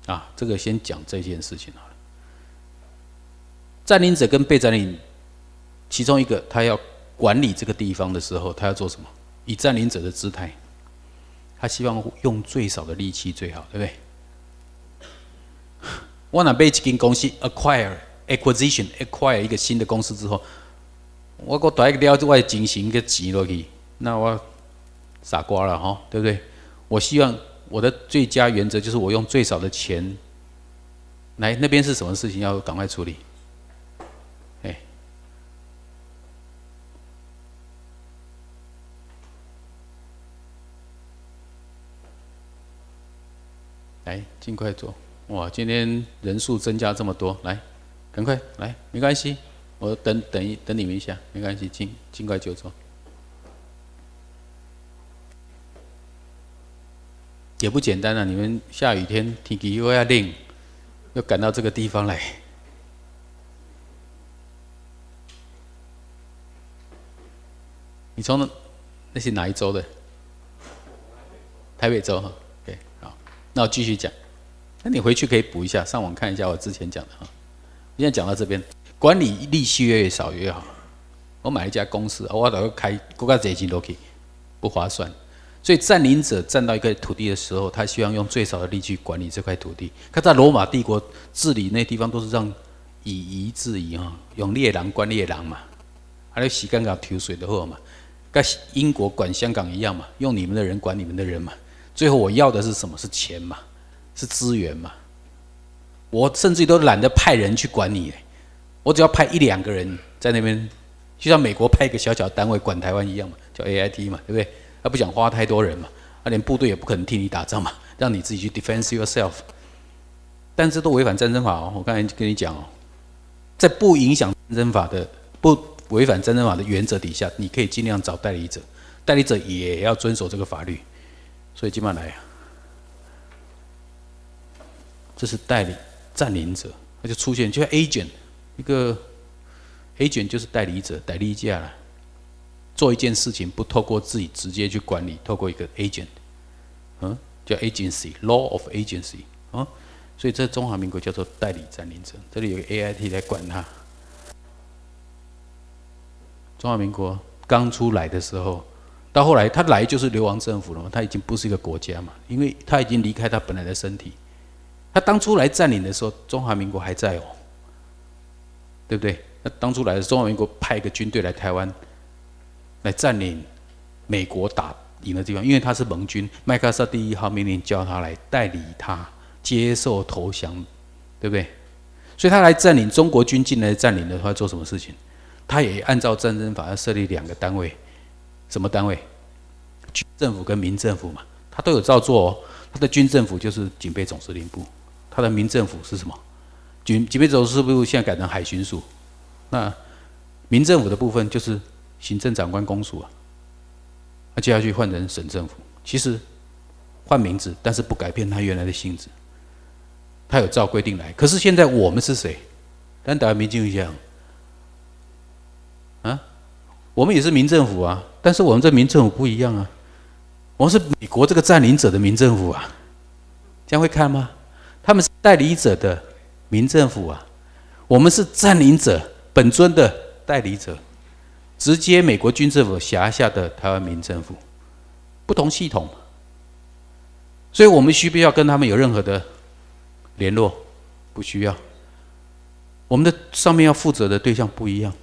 啊，这个先讲这件事情好了。占领者跟被占领，其中一个他要管理这个地方的时候，他要做什么？以占领者的姿态，他希望用最少的力气最好，对不对？我拿一间公司 acquire acquisition acquire 一个新的公司之后，我过大一条之外进行个移落去。那我傻瓜了哈，对不对？我希望我的最佳原则就是我用最少的钱来。那边是什么事情要赶快处理？哎，来，尽快做。哇，今天人数增加这么多，来，赶快来，没关系，我等等一等你们一下，没关系，尽尽快就做。也不简单啊！你们下雨天天气又要令，又赶到这个地方来。你从那是哪一周的？台北州哈，对，好，那我继续讲。那你回去可以补一下，上网看一下我之前讲的哈。我现在讲到这边，管理利息越少越好。我买一家公司，我都要开国家资金可以，不划算。所以占领者占到一个土地的时候，他需要用最少的力去管理这块土地。他在罗马帝国治理那地方都是让以夷制夷啊，用猎狼管猎狼嘛，还有洗干干挑水的货嘛，跟英国管香港一样嘛，用你们的人管你们的人嘛。最后我要的是什么？是钱嘛，是资源嘛。我甚至于都懒得派人去管你，我只要派一两个人在那边，就像美国派一个小小单位管台湾一样嘛，叫 AIT 嘛，对不对？他不想花太多人嘛，他连部队也不可能替你打仗嘛，让你自己去 defend yourself。但是都违反战争法哦。我刚才跟你讲哦，在不影响战争法的、不违反战争法的原则底下，你可以尽量找代理者，代理者也要遵守这个法律。所以今晚来，这是代理占领者，那就出现就像 agent，一个 agent 就是代理者，代理价了。做一件事情不透过自己直接去管理，透过一个 agent，嗯，叫 agency law of agency 嗯，所以在中华民国叫做代理占领者，这里有个 AIT 来管他。中华民国刚出来的时候，到后来他来就是流亡政府了，嘛，他已经不是一个国家嘛，因为他已经离开他本来的身体。他当初来占领的时候，中华民国还在哦，对不对？那当初来了中华民国派一个军队来台湾。来占领美国打赢的地方，因为他是盟军。麦克阿瑟第一号命令叫他来代理，他接受投降，对不对？所以他来占领中国军进来占领的话，做什么事情？他也按照战争法要设立两个单位，什么单位？军政府跟民政府嘛，他都有照做哦。他的军政府就是警备总司令部，他的民政府是什么？警警备总司令部现在改成海巡署，那民政府的部分就是。行政长官公署啊，那接下去换成省政府，其实换名字，但是不改变他原来的性质。他有照规定来，可是现在我们是谁？但台湾民进党，啊，我们也是民政府啊，但是我们这民政府不一样啊，我们是美国这个占领者的民政府啊，这样会看吗？他们是代理者的民政府啊，我们是占领者本尊的代理者。直接美国军政府辖下的台湾民政府，不同系统，所以我们需不需要跟他们有任何的联络？不需要，我们的上面要负责的对象不一样，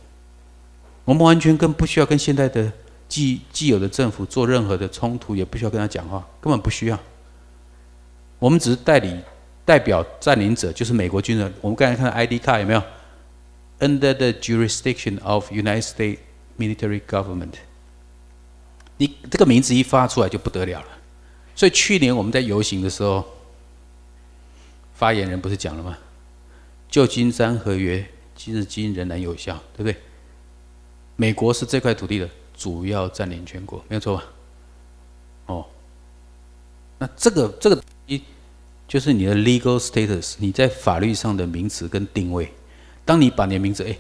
我们完全跟不需要跟现在的既既有的政府做任何的冲突，也不需要跟他讲话，根本不需要。我们只是代理代表占领者，就是美国军人。我们刚才看 ID 卡有没有？Under the jurisdiction of United States。Military government，你这个名字一发出来就不得了了。所以去年我们在游行的时候，发言人不是讲了吗？旧金山合约今日今仍然有效，对不对？美国是这块土地的主要占领全国，没有错吧？哦，那这个这个一就是你的 legal status，你在法律上的名词跟定位。当你把你的名字，哎。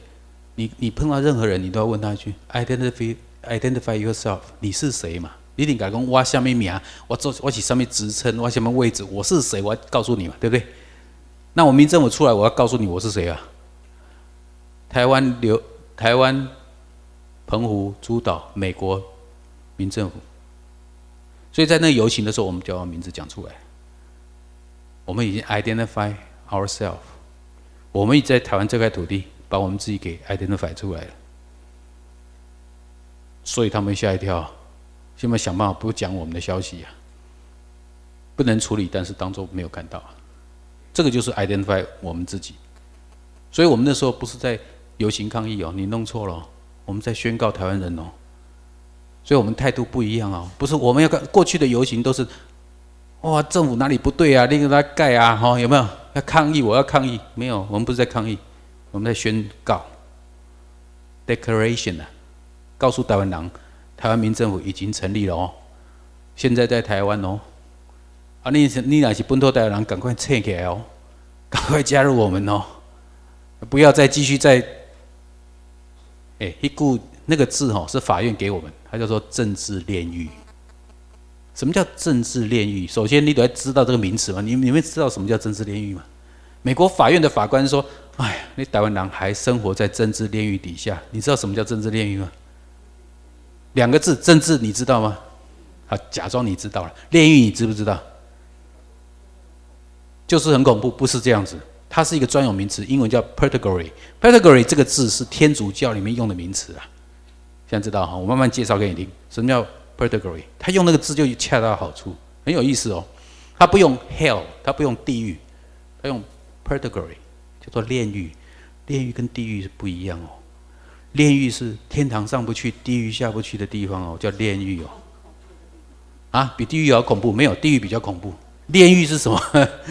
你你碰到任何人，你都要问他一句：identify identify yourself，你是谁嘛？你定改讲我下面名啊，我做我起上面职称，我下面位置，我是谁？我告诉你嘛，对不对？那我民政府出来，我要告诉你我是谁啊？台湾留台湾澎湖诸岛，美国民政府。所以在那游行的时候，我们就要把名字讲出来。我们已经 identify ourselves，我们已在台湾这块土地。把我们自己给 identify 出来了，所以他们吓一跳，现在想办法不讲我们的消息啊，不能处理，但是当中没有看到，这个就是 identify 我们自己，所以我们那时候不是在游行抗议哦，你弄错了，我们在宣告台湾人哦，所以我们态度不一样啊，不是我们要看过去的游行都是，哇政府哪里不对啊，另给他盖啊，吼有没有要抗议？我要抗议，没有，我们不是在抗议。我们在宣告 declaration 啊，告诉台湾人，台湾民政府已经成立了哦，现在在台湾哦，啊，你你那些本土台湾人赶快撤来哦，赶快加入我们哦，不要再继续再，哎，一个那个字哦，是法院给我们，它叫做政治炼狱。什么叫政治炼狱？首先你得知道这个名词嘛，你你们知道什么叫政治炼狱吗？美国法院的法官说：“哎呀，你台湾人还生活在政治炼狱底下。你知道什么叫政治炼狱吗？两个字，政治，你知道吗？啊，假装你知道了。炼狱你知不知道？就是很恐怖，不是这样子。它是一个专有名词，英文叫 Purgatory。Purgatory 这个字是天主教里面用的名词啊。想知道哈？我慢慢介绍给你听。什么叫 Purgatory？他用那个字就恰到好处，很有意思哦。他不用 Hell，他不用地狱，他用。” p u i g r e o r y 叫做炼狱，炼狱跟地狱是不一样哦。炼狱是天堂上不去、地狱下不去的地方哦，叫炼狱哦。啊，比地狱要恐怖？没有，地狱比较恐怖。炼狱是什么？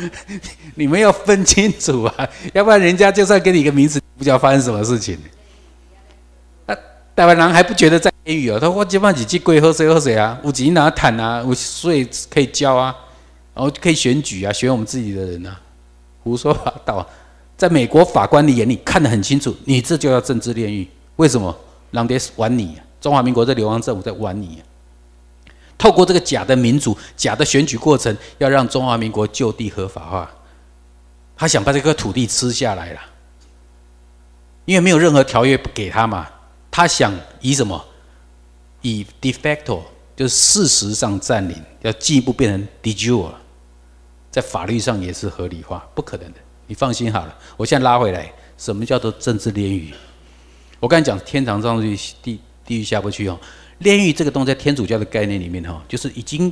你们要分清楚啊，要不然人家就算给你一个名字，不知道发生什么事情。那台湾人还不觉得在炼狱哦，他说：“我接棒几句，喝水喝水啊，我几拿毯啊，我睡可以交啊，然后可以选举啊，选我们自己的人啊。”胡说八道！在美国法官的眼里看得很清楚，你这就要政治炼狱。为什么？狼爹玩你，中华民国这流亡政府在玩你。透过这个假的民主、假的选举过程，要让中华民国就地合法化，他想把这块土地吃下来了。因为没有任何条约不给他嘛，他想以什么？以 de facto 就是事实上占领，要进一步变成 de jure。在法律上也是合理化，不可能的。你放心好了，我现在拉回来。什么叫做政治炼狱？我刚才讲天堂上去，地地狱下不去哦。炼狱这个东西在天主教的概念里面哦，就是已经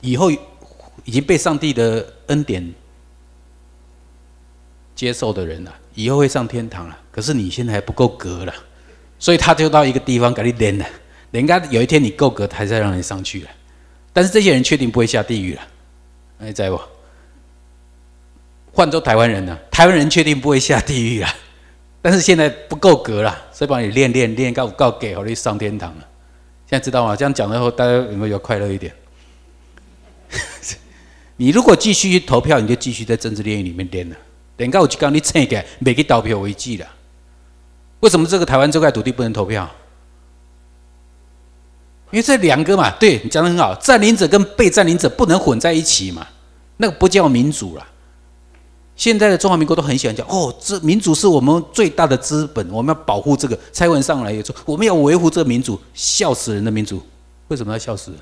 以后已经被上帝的恩典接受的人了，以后会上天堂了。可是你现在还不够格了，所以他就到一个地方给你炼了。人家有一天你够格，他再让你上去了。但是这些人确定不会下地狱了，还在不？换做台湾人呢？台湾人确定不会下地狱啊！但是现在不够格了，所以帮你练练练，告告给，我就上天堂了。现在知道吗？这样讲的话，大家有没有快乐一点？你如果继续投票，你就继续在政治炼狱里面练了。等告我就讲，你这个每个投票为计了。为什么这个台湾这块土地不能投票？因为这两个嘛，对，你讲的很好，占领者跟被占领者不能混在一起嘛，那个不叫民主了。现在的中华民国都很喜欢讲哦，这民主是我们最大的资本，我们要保护这个。蔡文上来也说我们要维护这个民主，笑死人的民主，为什么要笑死人？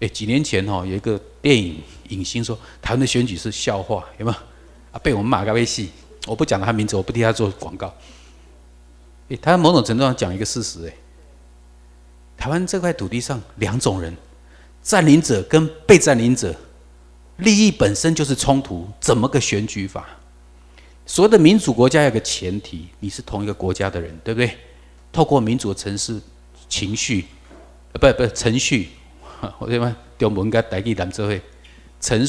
哎，几年前哈有一个电影影星说台湾的选举是笑话，有没有？啊，被我们骂个微戏，我不讲他名字，我不替他做广告。哎，他某种程度上讲一个事实，哎，台湾这块土地上两种人，占领者跟被占领者。利益本身就是冲突，怎么个选举法？所有的民主国家有个前提，你是同一个国家的人，对不对？透过民主的程式、情绪，呃，不不，程序，我这边中文该代替咱这会程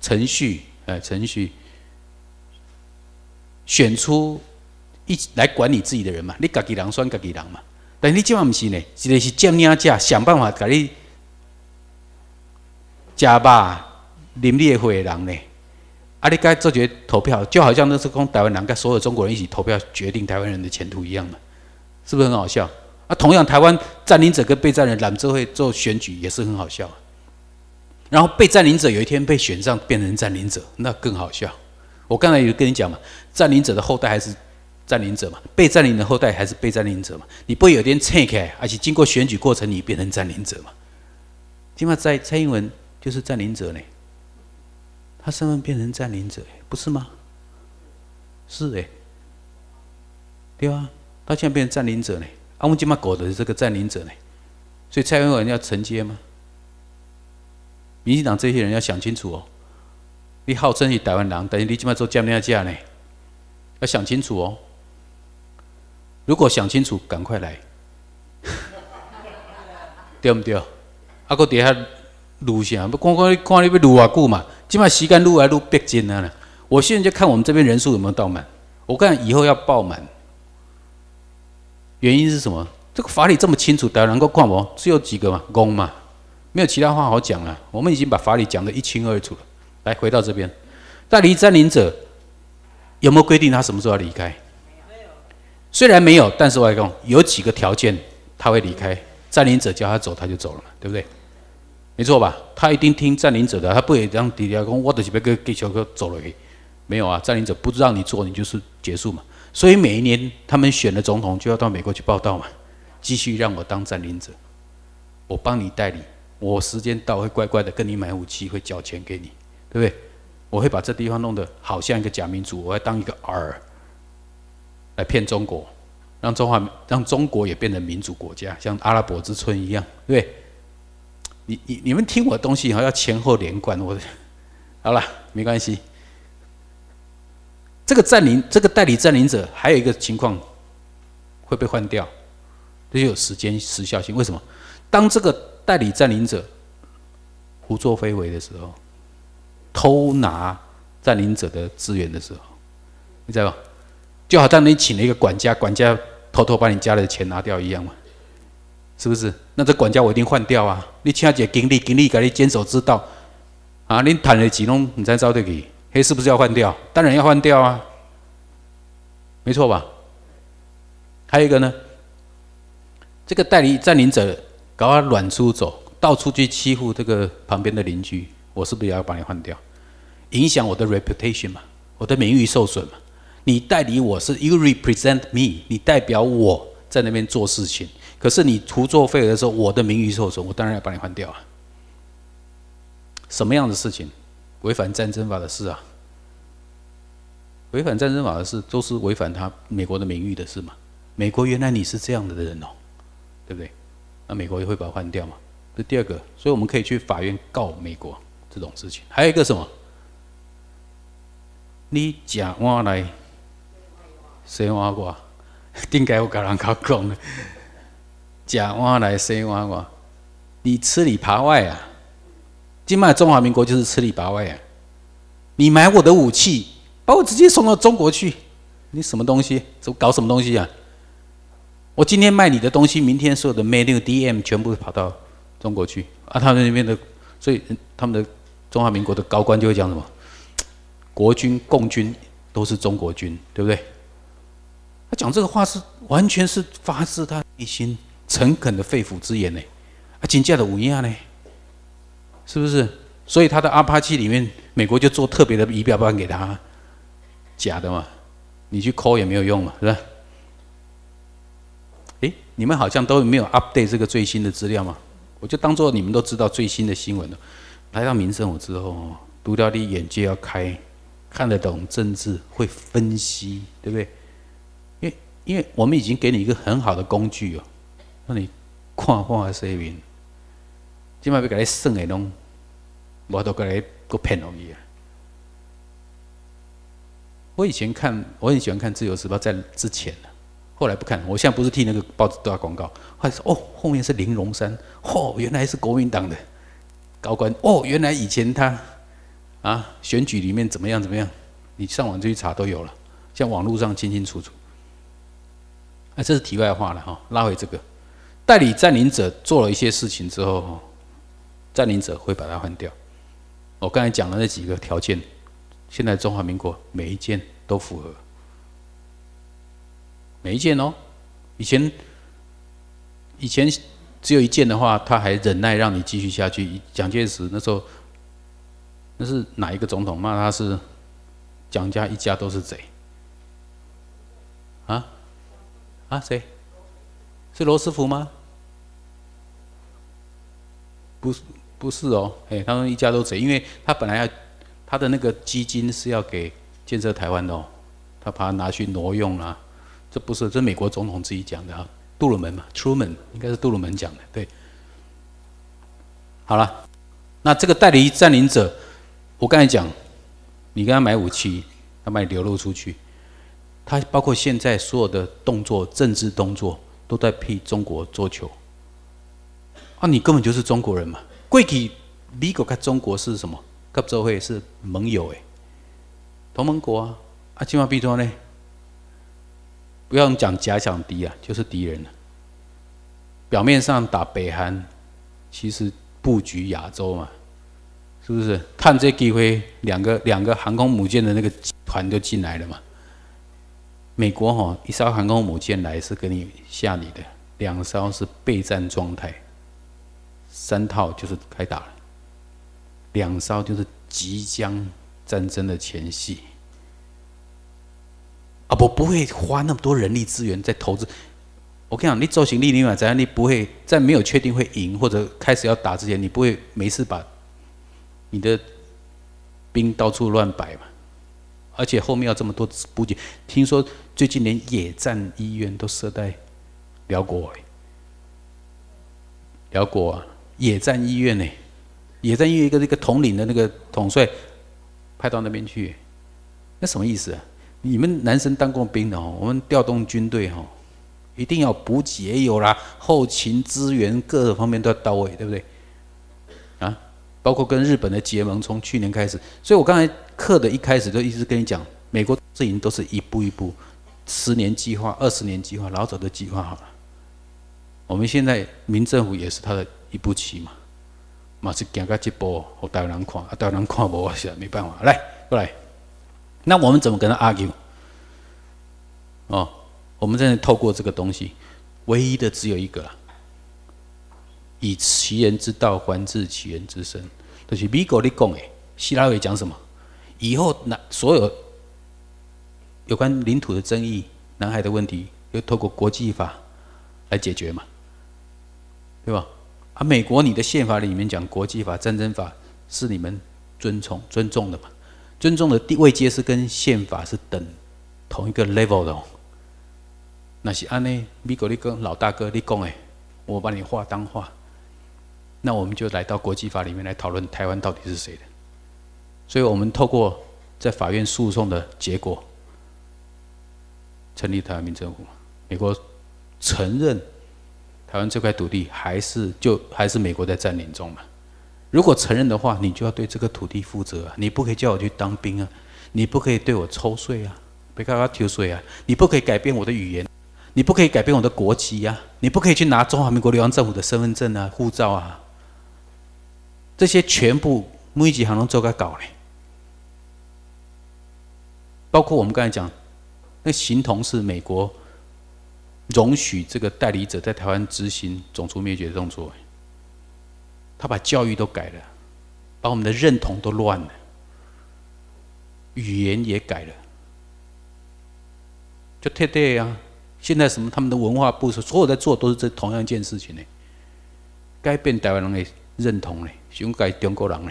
程序，呃，程序选出一来管理自己的人嘛，你自己人算自己人嘛，但你这样不是呢，一个是贱鸟价，想办法给你加吧。林立会的人呢？阿里该做决投票，就好像那是跟台湾人跟所有中国人一起投票决定台湾人的前途一样嘛，是不是很好笑？啊，同样台湾占领者跟被占领，人后做会做选举也是很好笑。然后被占领者有一天被选上变成占领者，那更好笑。我刚才有跟你讲嘛，占领者的后代还是占领者嘛，被占领的后代还是被占领者嘛。你不有一天 a k e 而且经过选举过程，你变成占领者嘛？起码在蔡英文就是占领者呢。他身份变成占领者，不是吗？是哎，对啊，他现在变成占领者呢。阿翁今嘛搞的是这个占领者呢，所以蔡英文要承接吗？民进党这些人要想清楚哦，你号称你台湾人，但是你今嘛做江民阿家呢，要想清楚哦。如果想清楚，赶快来，对不对？啊，搁底下撸啥？不，看看，看你要录偌久嘛？起码吸干路来路必尽啊！我现在就看我们这边人数有没有到满。我看以后要爆满，原因是什么？这个法理这么清楚，大家能够看我，只有几个嘛，攻嘛，没有其他话好讲了。我们已经把法理讲得一清二楚了。来，回到这边，代理占领者有没有规定他什么时候要离开？虽然没有，但是外公有几个条件他会离开。占领者叫他走，他就走了嘛，对不对？没错吧？他一定听占领者的，他不会让迪亚工我的几百个给球哥走了去。没有啊，占领者不让你做，你就是结束嘛。所以每一年他们选的总统就要到美国去报道嘛，继续让我当占领者，我帮你代理，我时间到会乖乖的跟你买武器，会交钱给你，对不对？我会把这地方弄得好像一个假民主，我要当一个饵来骗中国，让中华让中国也变成民主国家，像阿拉伯之春一样，对不对？你你你们听我东西后要前后连贯。我 好了，没关系。这个占领，这个代理占领者，还有一个情况会被换掉，这就有时间时效性。为什么？当这个代理占领者胡作非为的时候，偷拿占领者的资源的时候，你知道吗？就好像你请了一个管家，管家偷偷把你家的钱拿掉一样嘛。是不是？那这管家我一定换掉啊！你请下个经理，经理给你坚守之道啊！你谈了几弄，你才招得起，嘿，是不是要换掉？当然要换掉啊！没错吧？还有一个呢，这个代理占领者搞他软出走，到处去欺负这个旁边的邻居，我是不是要把你换掉？影响我的 reputation 嘛，我的名誉受损嘛？你代理我是 you represent me，你代表我在那边做事情。可是你图作废的时候，我的名誉受损，我当然要把你换掉啊。什么样的事情，违反战争法的事啊？违反战争法的事，都是违反他美国的名誉的事嘛？美国原来你是这样子的人哦，对不对？那美国也会把它换掉嘛？这第二个，所以我们可以去法院告美国这种事情。还有一个什么？你讲我来洗碗锅，顶该要跟人家讲的。假娃来生娃哇！你吃里扒外啊！今麦中华民国就是吃里扒外啊！你买我的武器，把我直接送到中国去，你什么东西？么搞什么东西啊？我今天卖你的东西，明天所有的 menu DM 全部跑到中国去啊！他们那边的，所以他们的中华民国的高官就会讲什么：国军、共军都是中国军，对不对？他讲这个话是完全是发自他内心。诚恳的肺腑之言呢，啊，紧接的乌尼亚呢，是不是？所以他的阿帕奇里面，美国就做特别的仪表板给他，假的嘛，你去抠也没有用嘛，是吧？哎，你们好像都没有 update 这个最新的资料嘛？我就当做你们都知道最新的新闻了。来到民生我之后，读条一眼界要开，看得懂政治，会分析，对不对？因为因为我们已经给你一个很好的工具哦。那你看看的说明，即卖要甲你算的拢，无都甲你搁骗落去啊！我以前看，我很喜欢看《自由时报》，在之前呢，后来不看。我现在不是替那个报纸打广告。后来说，哦，后面是林珑山，哦，原来是国民党的高官。哦，原来以前他啊，选举里面怎么样怎么样？你上网就去查都有了，像网络上清清楚楚。啊，这是题外话了哈，拉回这个。代理占领者做了一些事情之后，占领者会把它换掉。我刚才讲的那几个条件，现在中华民国每一件都符合，每一件哦。以前，以前只有一件的话，他还忍耐让你继续下去。蒋介石那时候，那是哪一个总统骂他是，蒋家一家都是贼，啊？啊？谁？是罗斯福吗？不是不是哦，哎，他们一家都贼，因为他本来要他的那个基金是要给建设台湾的，哦，他怕拿去挪用啦，这不是，这是美国总统自己讲的啊，杜鲁门嘛，Truman 应该是杜鲁门讲的，对。好了，那这个代理占领者，我刚才讲，你跟他买武器，他把你流露出去，他包括现在所有的动作，政治动作，都在替中国做球。那你根本就是中国人嘛？贵体美国跟中国是什么？跟作会是盟友诶，同盟国啊！啊，起码比说呢，不要讲假想敌啊，就是敌人了。表面上打北韩，其实布局亚洲嘛，是不是？看这机会，两个两个航空母舰的那个团就进来了嘛。美国哈一艘航空母舰来是给你吓你的，两艘是备战状态。三套就是开打了，两招就是即将战争的前戏。啊，不，不会花那么多人力资源在投资。我跟你讲，你走行李，你嘛，只要你不会在没有确定会赢或者开始要打之前，你不会没事把你的兵到处乱摆嘛。而且后面要这么多补给，听说最近连野战医院都设在辽国辽国。啊，野战医院呢？野战医院一个那个统领的那个统帅，派到那边去，那什么意思啊？你们男生当过兵的哦，我们调动军队哦，一定要补给也有啦，后勤资源各个方面都要到位，对不对？啊，包括跟日本的结盟，从去年开始，所以我刚才课的一开始就一直跟你讲，美国阵营都是一步一步，十年计划、二十年计划，老早就计划好了。我们现在民政府也是他的。一步棋嘛，嘛是行到这步，好带人看啊，带人看无是没办法。来，过来，那我们怎么跟他 argue？哦，我们在透过这个东西，唯一的只有一个了。以其人之道还治其人之身，就是美国你讲诶，希拉里讲什么？以后那所有有关领土的争议，南海的问题，要透过国际法来解决嘛，对吧？美国，你的宪法里面讲国际法、战争法是你们尊崇、尊重的嘛？尊重的地位阶是跟宪法是等同一个 level 的。那是安内，美国你跟老大哥你讲诶，我把你话当话，那我们就来到国际法里面来讨论台湾到底是谁的。所以我们透过在法院诉讼的结果，成立台湾民政府，美国承认。台湾这块土地还是就还是美国在占领中嘛？如果承认的话，你就要对这个土地负责。啊，你不可以叫我去当兵啊，你不可以对我抽税啊，别给我抽税啊，你不可以改变我的语言，你不可以改变我的国籍呀，你不可以去拿中华民国流亡政府的身份证啊、护照啊，这些全部一前还能做该搞嘞。包括我们刚才讲，那形同是美国。容许这个代理者在台湾执行种族灭绝的动作，他把教育都改了，把我们的认同都乱了，语言也改了，就特特啊！现在什么他们的文化部所所有在做都是这同样一件事情呢？该变台湾人的认同呢？修改中国人呢？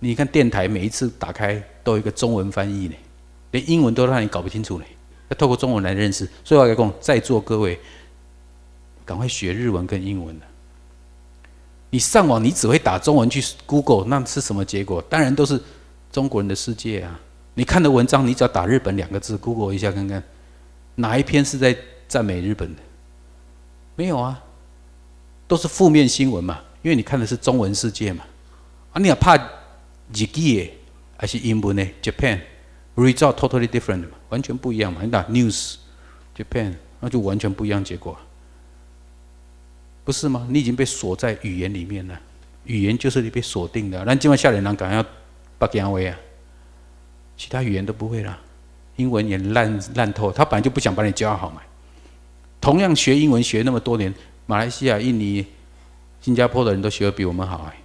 你看电台每一次打开都有一个中文翻译呢，连英文都让你搞不清楚呢。要透过中文来认识，所以我讲，在座各位，赶快学日文跟英文你上网，你只会打中文去 Google，那是什么结果？当然都是中国人的世界啊！你看的文章，你只要打日本两个字，Google 一下看看，哪一篇是在赞美日本的？没有啊，都是负面新闻嘛，因为你看的是中文世界嘛。啊，你要怕日语还是英文呢？Japan result totally different 嘛。完全不一样嘛，你打 news Japan，那就完全不一样结果，不是吗？你已经被锁在语言里面了，语言就是你被锁定的。那今晚下仁郎敢要八京阿威啊？其他语言都不会了，英文也烂烂透，他本来就不想把你教好嘛。同样学英文学那么多年，马来西亚、印尼、新加坡的人都学的比我们好哎，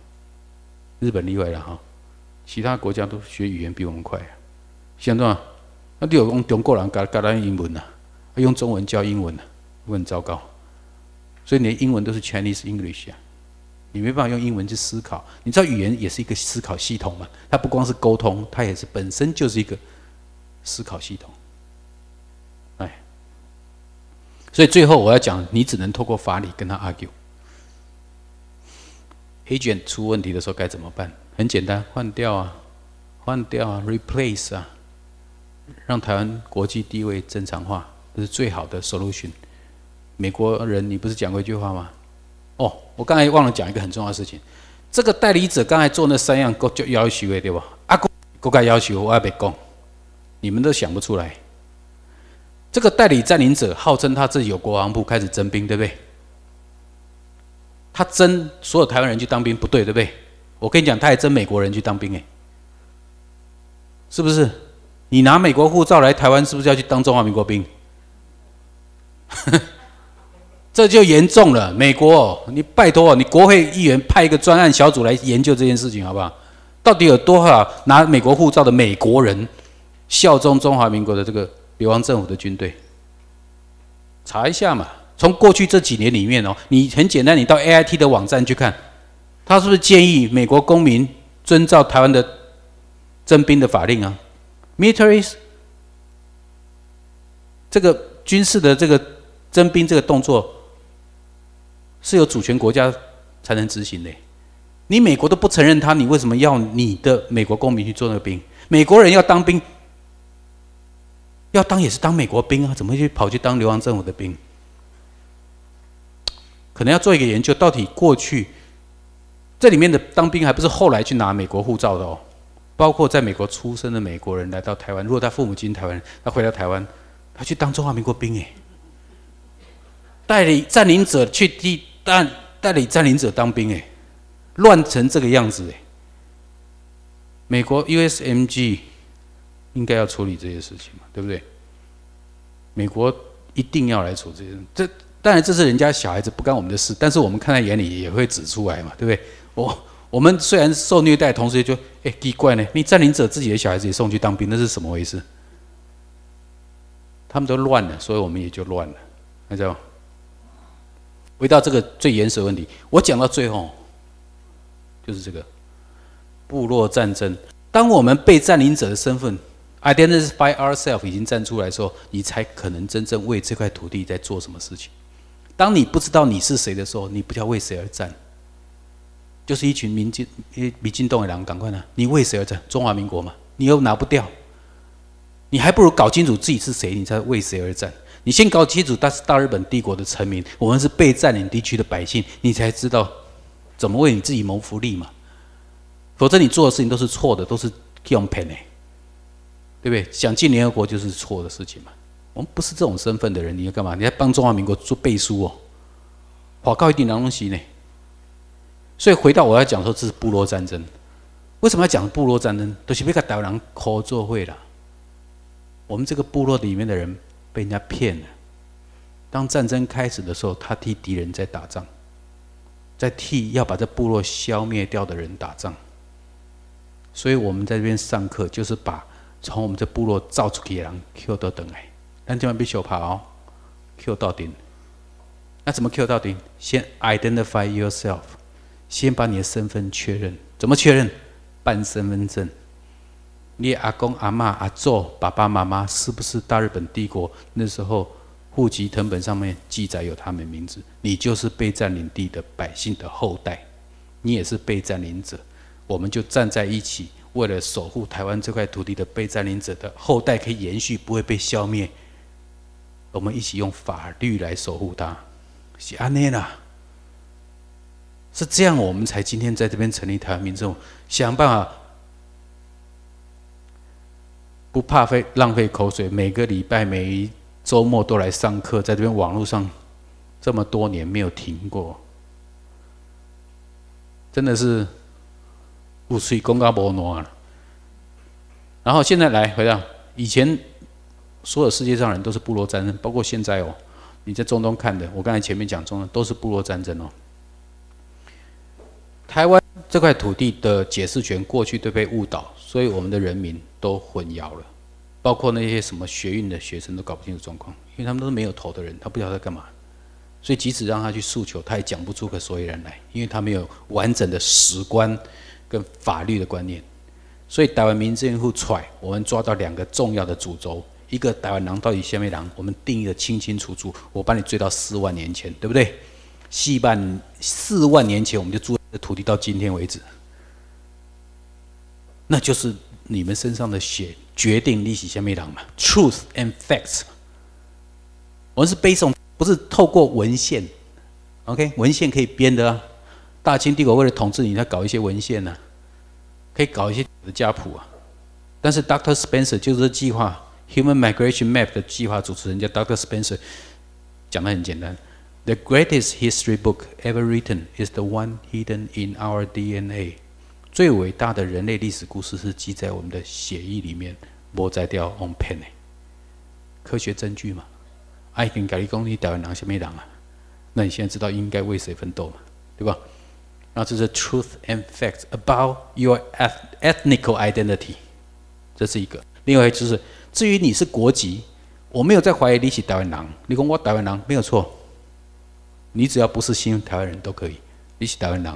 日本例外了哈，其他国家都学语言比我们快啊，像这样。那你有用中国人教教他英文呢？用中文教英文呢？会很糟糕。所以你的英文都是 Chinese English 啊！你没办法用英文去思考。你知道语言也是一个思考系统嘛？它不光是沟通，它也是本身就是一个思考系统。哎，所以最后我要讲，你只能透过法理跟他 argue。黑卷出问题的时候该怎么办？很简单，换掉啊，换掉啊，replace 啊。让台湾国际地位正常化，这是最好的 solution。美国人，你不是讲过一句话吗？哦，我刚才忘了讲一个很重要的事情。这个代理者刚才做那三样，国就要求对吧？啊，国国改要求我也被攻，你们都想不出来。这个代理占领者号称他自己有国防部，开始征兵，对不对？他征所有台湾人去当兵不对，对不对？我跟你讲，他也征美国人去当兵，哎，是不是？你拿美国护照来台湾，是不是要去当中华民国兵？这就严重了。美国，你拜托，你国会议员派一个专案小组来研究这件事情好不好？到底有多少拿美国护照的美国人效忠中华民国的这个流亡政府的军队？查一下嘛。从过去这几年里面哦，你很简单，你到 A I T 的网站去看，他是不是建议美国公民遵照台湾的征兵的法令啊？Military 这个军事的这个征兵这个动作，是由主权国家才能执行的。你美国都不承认他，你为什么要你的美国公民去做那个兵？美国人要当兵，要当也是当美国兵啊，怎么去跑去当流亡政府的兵？可能要做一个研究，到底过去这里面的当兵，还不是后来去拿美国护照的哦。包括在美国出生的美国人来到台湾，如果他父母亲台湾人，他回到台湾，他去当中华民国兵哎，代理占领者去当代理占领者当兵哎，乱成这个样子哎，美国 USMG 应该要处理这些事情嘛，对不对？美国一定要来处理这，当然这是人家小孩子不干我们的事，但是我们看在眼里也会指出来嘛，对不对？我。我们虽然受虐待，同时也就哎奇怪呢，你占领者自己的小孩子也送去当兵，那是什么回事？他们都乱了，所以我们也就乱了，看见吗？回到这个最原始的问题，我讲到最后就是这个部落战争。当我们被占领者的身份 i d e n t i f y ourselves） 已经站出来，时候，你才可能真正为这块土地在做什么事情。当你不知道你是谁的时候，你不知道为谁而战。就是一群民进，民进党的人，赶快呢。你为谁而战？中华民国嘛。你又拿不掉，你还不如搞清楚自己是谁，你才为谁而战。你先搞清楚，他是大日本帝国的臣民，我们是被占领地区的百姓，你才知道怎么为你自己谋福利嘛。否则你做的事情都是错的，都是用骗的，对不对？想进联合国就是错的事情嘛。我们不是这种身份的人，你要干嘛？你要帮中华民国做背书哦，法高一点的东西呢？所以回到我要讲说，这是部落战争。为什么要讲部落战争？都是被个刀狼口做会了。我们这个部落里面的人被人家骗了。当战争开始的时候，他替敌人在打仗，在替要把这部落消灭掉的人打仗。所以我们在这边上课，就是把从我们这部落造出的狼 Q 到等来。但千万必小怕哦，Q 到顶。那怎么 Q 到顶？先 identify yourself。先把你的身份确认，怎么确认？办身份证。你阿公阿妈阿祖爸爸妈妈是不是大日本帝国那时候户籍藤本上面记载有他们名字？你就是被占领地的百姓的后代，你也是被占领者。我们就站在一起，为了守护台湾这块土地的被占领者的后代可以延续，不会被消灭。我们一起用法律来守护它。是阿内拉。是这样，我们才今天在这边成立台湾民众，想办法，不怕费浪费口水，每个礼拜、每周末都来上课，在这边网络上这么多年没有停过，真的是不吹公告不挪了。然后现在来回答，以前所有世界上人都是部落战争，包括现在哦，你在中东看的，我刚才前面讲中东都是部落战争哦。台湾这块土地的解释权过去都被误导，所以我们的人民都混淆了，包括那些什么学运的学生都搞不清楚状况，因为他们都是没有头的人，他不知道在干嘛。所以即使让他去诉求，他也讲不出个所以然来，因为他没有完整的史观跟法律的观念。所以台湾民政府踹我们抓到两个重要的主轴：一个台湾狼到底下没狼？我们定义的清清楚楚，我把你追到四万年前，对不对？细半四万年前我们就住。土地到今天为止，那就是你们身上的血决定利息下面堂嘛？Truth and facts，我们是背诵，不是透过文献。OK，文献可以编的啊。大清帝国为了统治，你他搞一些文献呢，可以搞一些的家谱啊。但是 Dr. Spencer 就是计划 Human Migration Map 的计划主持人叫 Dr. Spencer，讲的很简单。The greatest history book ever written is the one hidden in our DNA。最伟大的人类历史故事是记载在我们的血液里面，没摘掉 on pen 诶。科学证据嘛，爱跟隔离公你台湾人是咩人啊？那你现在知道应该为谁奋斗嘛？对吧？然后这是 truth and facts about your ethnical identity。这是一个。另外就是，至于你是国籍，我没有在怀疑你是台湾人。你跟我台湾人没有错。你只要不是新台湾人都可以，你是台湾人。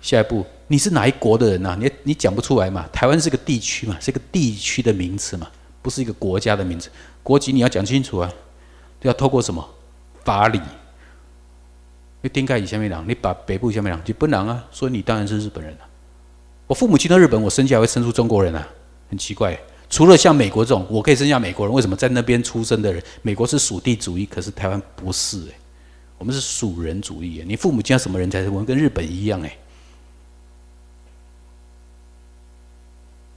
下一步你是哪一国的人啊？你你讲不出来嘛？台湾是个地区嘛，是个地区的名词嘛，不是一个国家的名词。国籍你要讲清楚啊，要透过什么法理？你顶盖以下面讲，你把北部下面讲，就不能啊？说你当然是日本人啊！我父母亲到日本，我生下来会生出中国人啊？很奇怪，除了像美国这种，我可以生下美国人，为什么在那边出生的人，美国是属地主义，可是台湾不是哎？我们是属人主义，你父母家什么人才是？我们跟日本一样哎，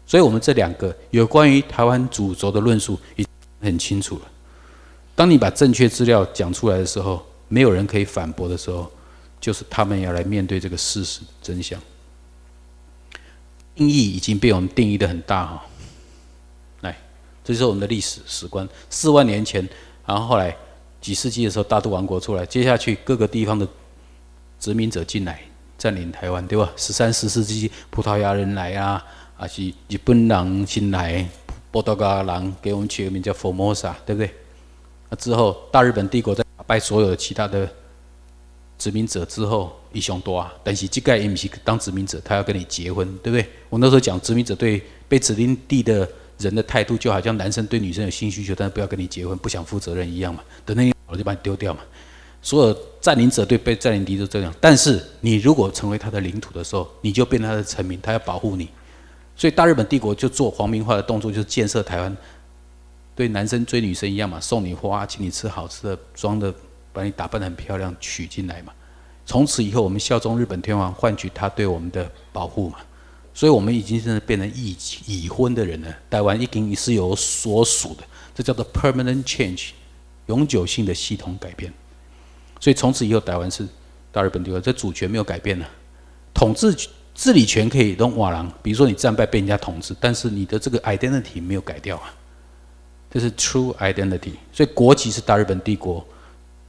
所以我们这两个有关于台湾主轴的论述已很清楚了。当你把正确资料讲出来的时候，没有人可以反驳的时候，就是他们要来面对这个事实真相。定义已经被我们定义的很大哈，来，这就是我们的历史史观。四万年前，然后后来。几世纪的时候，大都王国出来，接下去各个地方的殖民者进来占领台湾，对吧？十三、十四世纪，葡萄牙人来啊，啊是日本人进来，波多牙人给我们取个名叫 Formosa，对不对？那之后，大日本帝国在打败所有的其他的殖民者之后，一雄多啊。但是，这个也不是当殖民者，他要跟你结婚，对不对？我那时候讲殖民者对被殖民地的人的态度，就好像男生对女生有性需求，但是不要跟你结婚，不想负责任一样嘛。等那。我就把你丢掉嘛，所有占领者对被占领敌都这样。但是你如果成为他的领土的时候，你就变他的臣民，他要保护你。所以大日本帝国就做皇民化的动作，就是建设台湾，对男生追女生一样嘛，送你花，请你吃好吃的，装的把你打扮得很漂亮，娶进来嘛。从此以后，我们效忠日本天皇，换取他对我们的保护嘛。所以我们已经现在变成已已婚的人呢。台湾已经是有所属的，这叫做 permanent change。永久性的系统改变，所以从此以后，台湾是大日本帝国，这主权没有改变呢。统治治理权可以东瓦廊，比如说你战败被人家统治，但是你的这个 identity 没有改掉啊，这是 true identity。所以国籍是大日本帝国，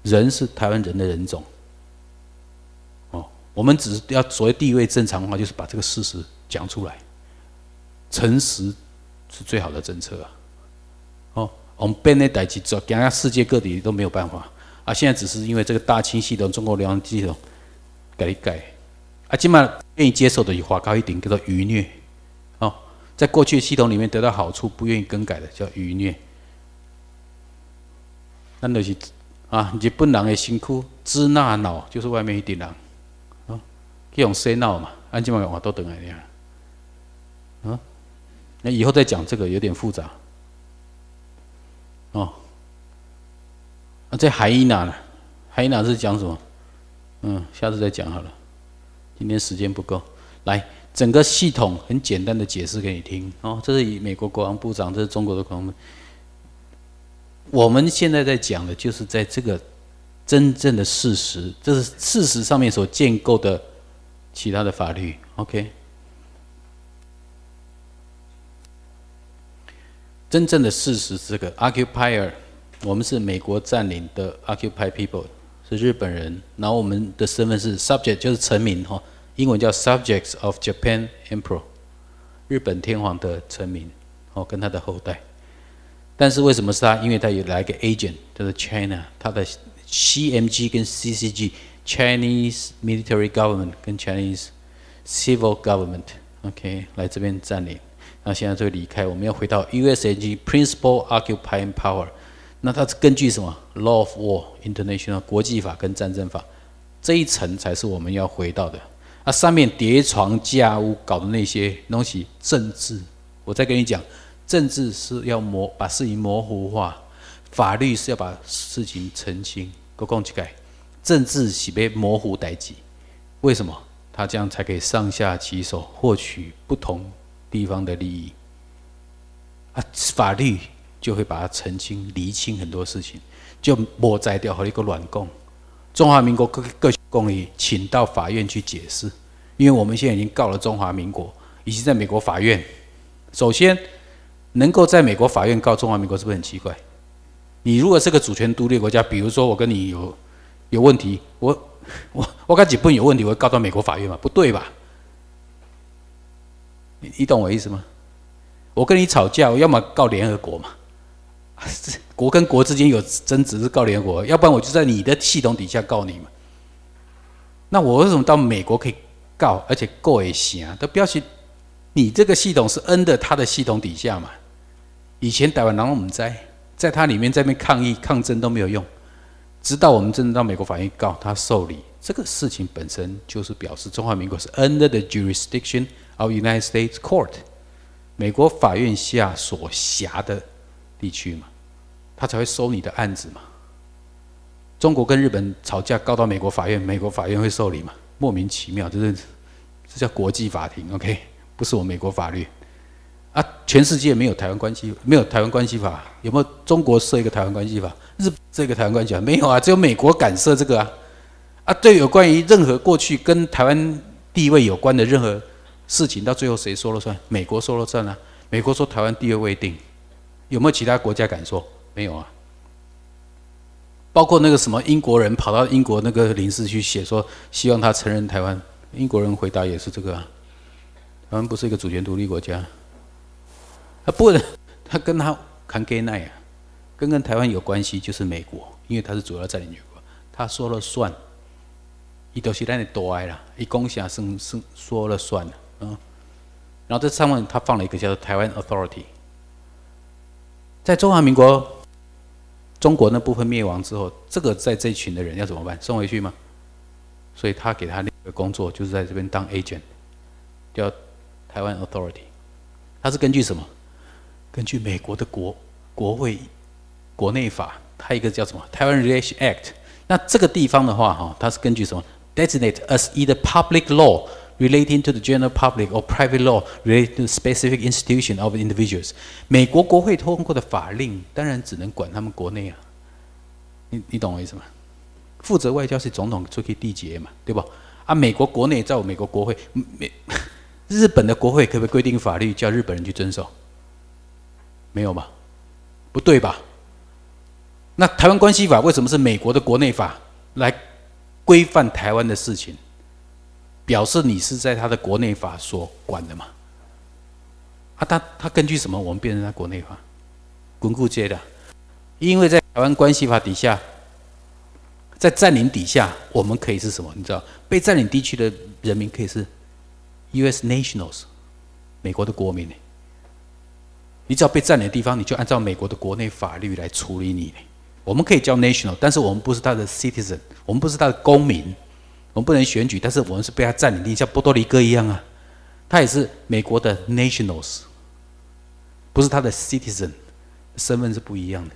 人是台湾人的人种。哦，我们只是要所谓地位正常化，就是把这个事实讲出来，诚实是最好的政策啊。我们变的代志做，其他世界各地都没有办法啊！现在只是因为这个大清系统、中国两岸系统改一改，啊，起码愿意接受的就划高一点，叫做余虐。哦，在过去系统里面得到好处、不愿意更改的叫余虐。那就是啊，日本人的辛苦支那脑就是外面一点人啊，这种衰佬嘛，按这麽讲都等来呀。啊，那以后再讲这个有点复杂。哦，啊，这海伊娜呢？海伊娜是讲什么？嗯，下次再讲好了。今天时间不够，来整个系统很简单的解释给你听。哦，这是以美国国防部长，这是中国的国防。我们现在在讲的就是在这个真正的事实，这是事实上面所建构的其他的法律。OK。真正的事实是这个 occupier，我们是美国占领的 occupy people，是日本人，然后我们的身份是 subject，就是臣民，哈，英文叫 subjects of Japan Emperor，日本天皇的臣民，哦，跟他的后代。但是为什么是他？因为他有来个 agent，就是 China，他的 CMG 跟 CCG，Chinese Military Government 跟 Chinese Civil Government，OK，来这边占领。那现在就离开，我们要回到 USAG principal occupying power。那它是根据什么？Law of War International 国际法跟战争法这一层才是我们要回到的。那上面叠床架屋搞的那些东西，政治，我再跟你讲，政治是要模把事情模糊化，法律是要把事情澄清。我讲几改，政治是被模糊代替，为什么？他这样才可以上下其手获取不同。地方的利益，啊，法律就会把它澄清、厘清很多事情，就抹摘掉和一个软供。中华民国各各公理，请到法院去解释，因为我们现在已经告了中华民国，已经在美国法院。首先，能够在美国法院告中华民国，是不是很奇怪？你如果是个主权独立国家，比如说我跟你有有问题，我我我跟日本有问题，我会告到美国法院嘛？不对吧？你你懂我意思吗？我跟你吵架，我要么告联合国嘛，国跟国之间有争执是告联合国，要不然我就在你的系统底下告你嘛。那我为什么到美国可以告，而且告也行啊？都不要去，你这个系统是 under 他的系统底下嘛。以前台湾南我们灾，在他里面这边抗议抗争都没有用，直到我们真的到美国法院告，他受理这个事情本身就是表示中华民国是 under the jurisdiction。of u n i t e d States Court，美国法院下所辖的地区嘛，他才会收你的案子嘛。中国跟日本吵架告到美国法院，美国法院会受理吗？莫名其妙，就是这叫国际法庭。OK，不是我美国法律啊，全世界没有台湾关系，没有台湾关系法，有没有？中国设一个台湾关系法日这个台湾关系法没有啊？只有美国敢设这个啊？啊，对，有关于任何过去跟台湾地位有关的任何。事情到最后谁说了算？美国说了算啊！美国说台湾地位未定，有没有其他国家敢说？没有啊！包括那个什么英国人跑到英国那个领事去写说，希望他承认台湾。英国人回答也是这个啊，台湾不是一个主权独立国家。啊，不他跟他扛 gay 奈啊，跟跟台湾有关系就是美国，因为他是主要占领国，他说了算。伊都是咱的大啦，伊共享生生说了算了。然后这上面他放了一个叫做“台湾 Authority”。在中华民国中国那部分灭亡之后，这个在这一群的人要怎么办？送回去吗？所以他给他那个工作就是在这边当 agent，叫“台湾 Authority”。他是根据什么？根据美国的国国会国内法，他一个叫什么“台湾 r e a c n Act”。那这个地方的话，哈，它是根据什么？Designate as i r public law。relating to the general public or private law, related to specific institution of individuals. 美国国会通过的法令当然只能管他们国内啊，你你懂我意思吗？负责外交是总统出去缔结嘛，对吧？啊，美国国内在美国国会，美 日本的国会可不可以规定法律叫日本人去遵守？没有吧？不对吧？那台湾关系法为什么是美国的国内法来规范台湾的事情？表示你是在他的国内法所管的嘛？啊，他他根据什么？我们变成他国内法，巩固阶段，的。因为在台湾关系法底下，在占领底下，我们可以是什么？你知道，被占领地区的人民可以是 US nationals，美国的国民。你只要被占领的地方，你就按照美国的国内法律来处理你。我们可以叫 national，但是我们不是他的 citizen，我们不是他的公民。我们不能选举，但是我们是被他占领地，像波多黎各一样啊，他也是美国的 nationals，不是他的 citizen，身份是不一样的。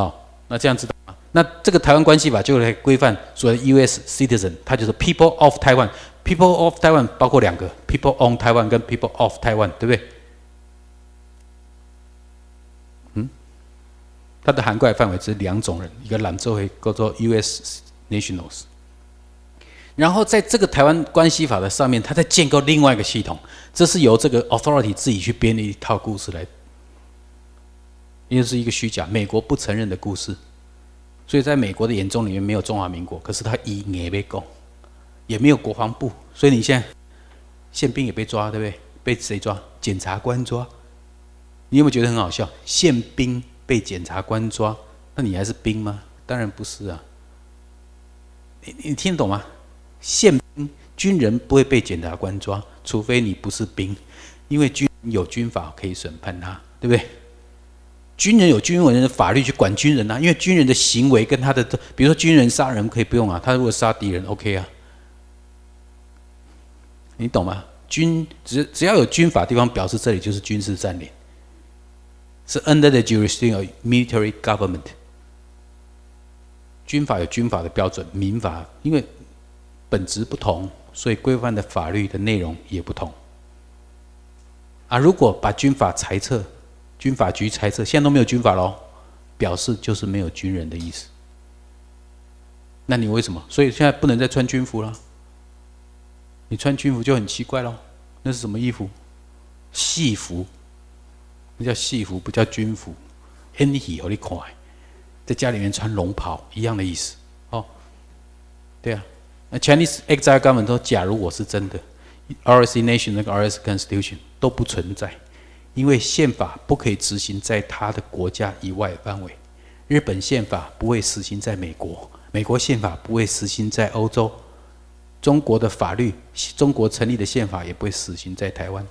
哦，那这样子，那这个台湾关系吧，就来规范所谓 US citizen，他就是 people of Taiwan，people of Taiwan 包括两个 people on Taiwan 跟 people of Taiwan，对不对？嗯，它的涵盖范围只是两种人，一个兰州会叫做 US。nationals，然后在这个台湾关系法的上面，他在建构另外一个系统，这是由这个 authority 自己去编的一套故事来，因为是一个虚假、美国不承认的故事。所以，在美国的眼中里面，没有中华民国，可是他一也被告，也没有国防部。所以，你现在宪兵也被抓，对不对？被谁抓？检察官抓？你有没有觉得很好笑？宪兵被检察官抓，那你还是兵吗？当然不是啊。你你听得懂吗？宪兵军人不会被检察官抓，除非你不是兵，因为军有军法可以审判他，对不对？军人有军人的法律去管军人啊，因为军人的行为跟他的，比如说军人杀人可以不用啊，他如果杀敌人 OK 啊，你懂吗？军只只要有军法地方，表示这里就是军事占领，是 under the jurisdiction of military government。军法有军法的标准，民法因为本质不同，所以规范的法律的内容也不同。啊，如果把军法裁撤，军法局裁撤，现在都没有军法喽，表示就是没有军人的意思。那你为什么？所以现在不能再穿军服了。你穿军服就很奇怪喽，那是什么衣服？戏服，那叫戏服，不叫军服。哎，喜何里看？在家里面穿龙袍一样的意思，哦，对啊，那 Chinese e X I e government 说，假如我是真的，R S Nation 那个 R S Constitution 都不存在，因为宪法不可以执行在他的国家以外范围。日本宪法不会实行在美国，美国宪法不会实行在欧洲，中国的法律，中国成立的宪法也不会实行在台湾。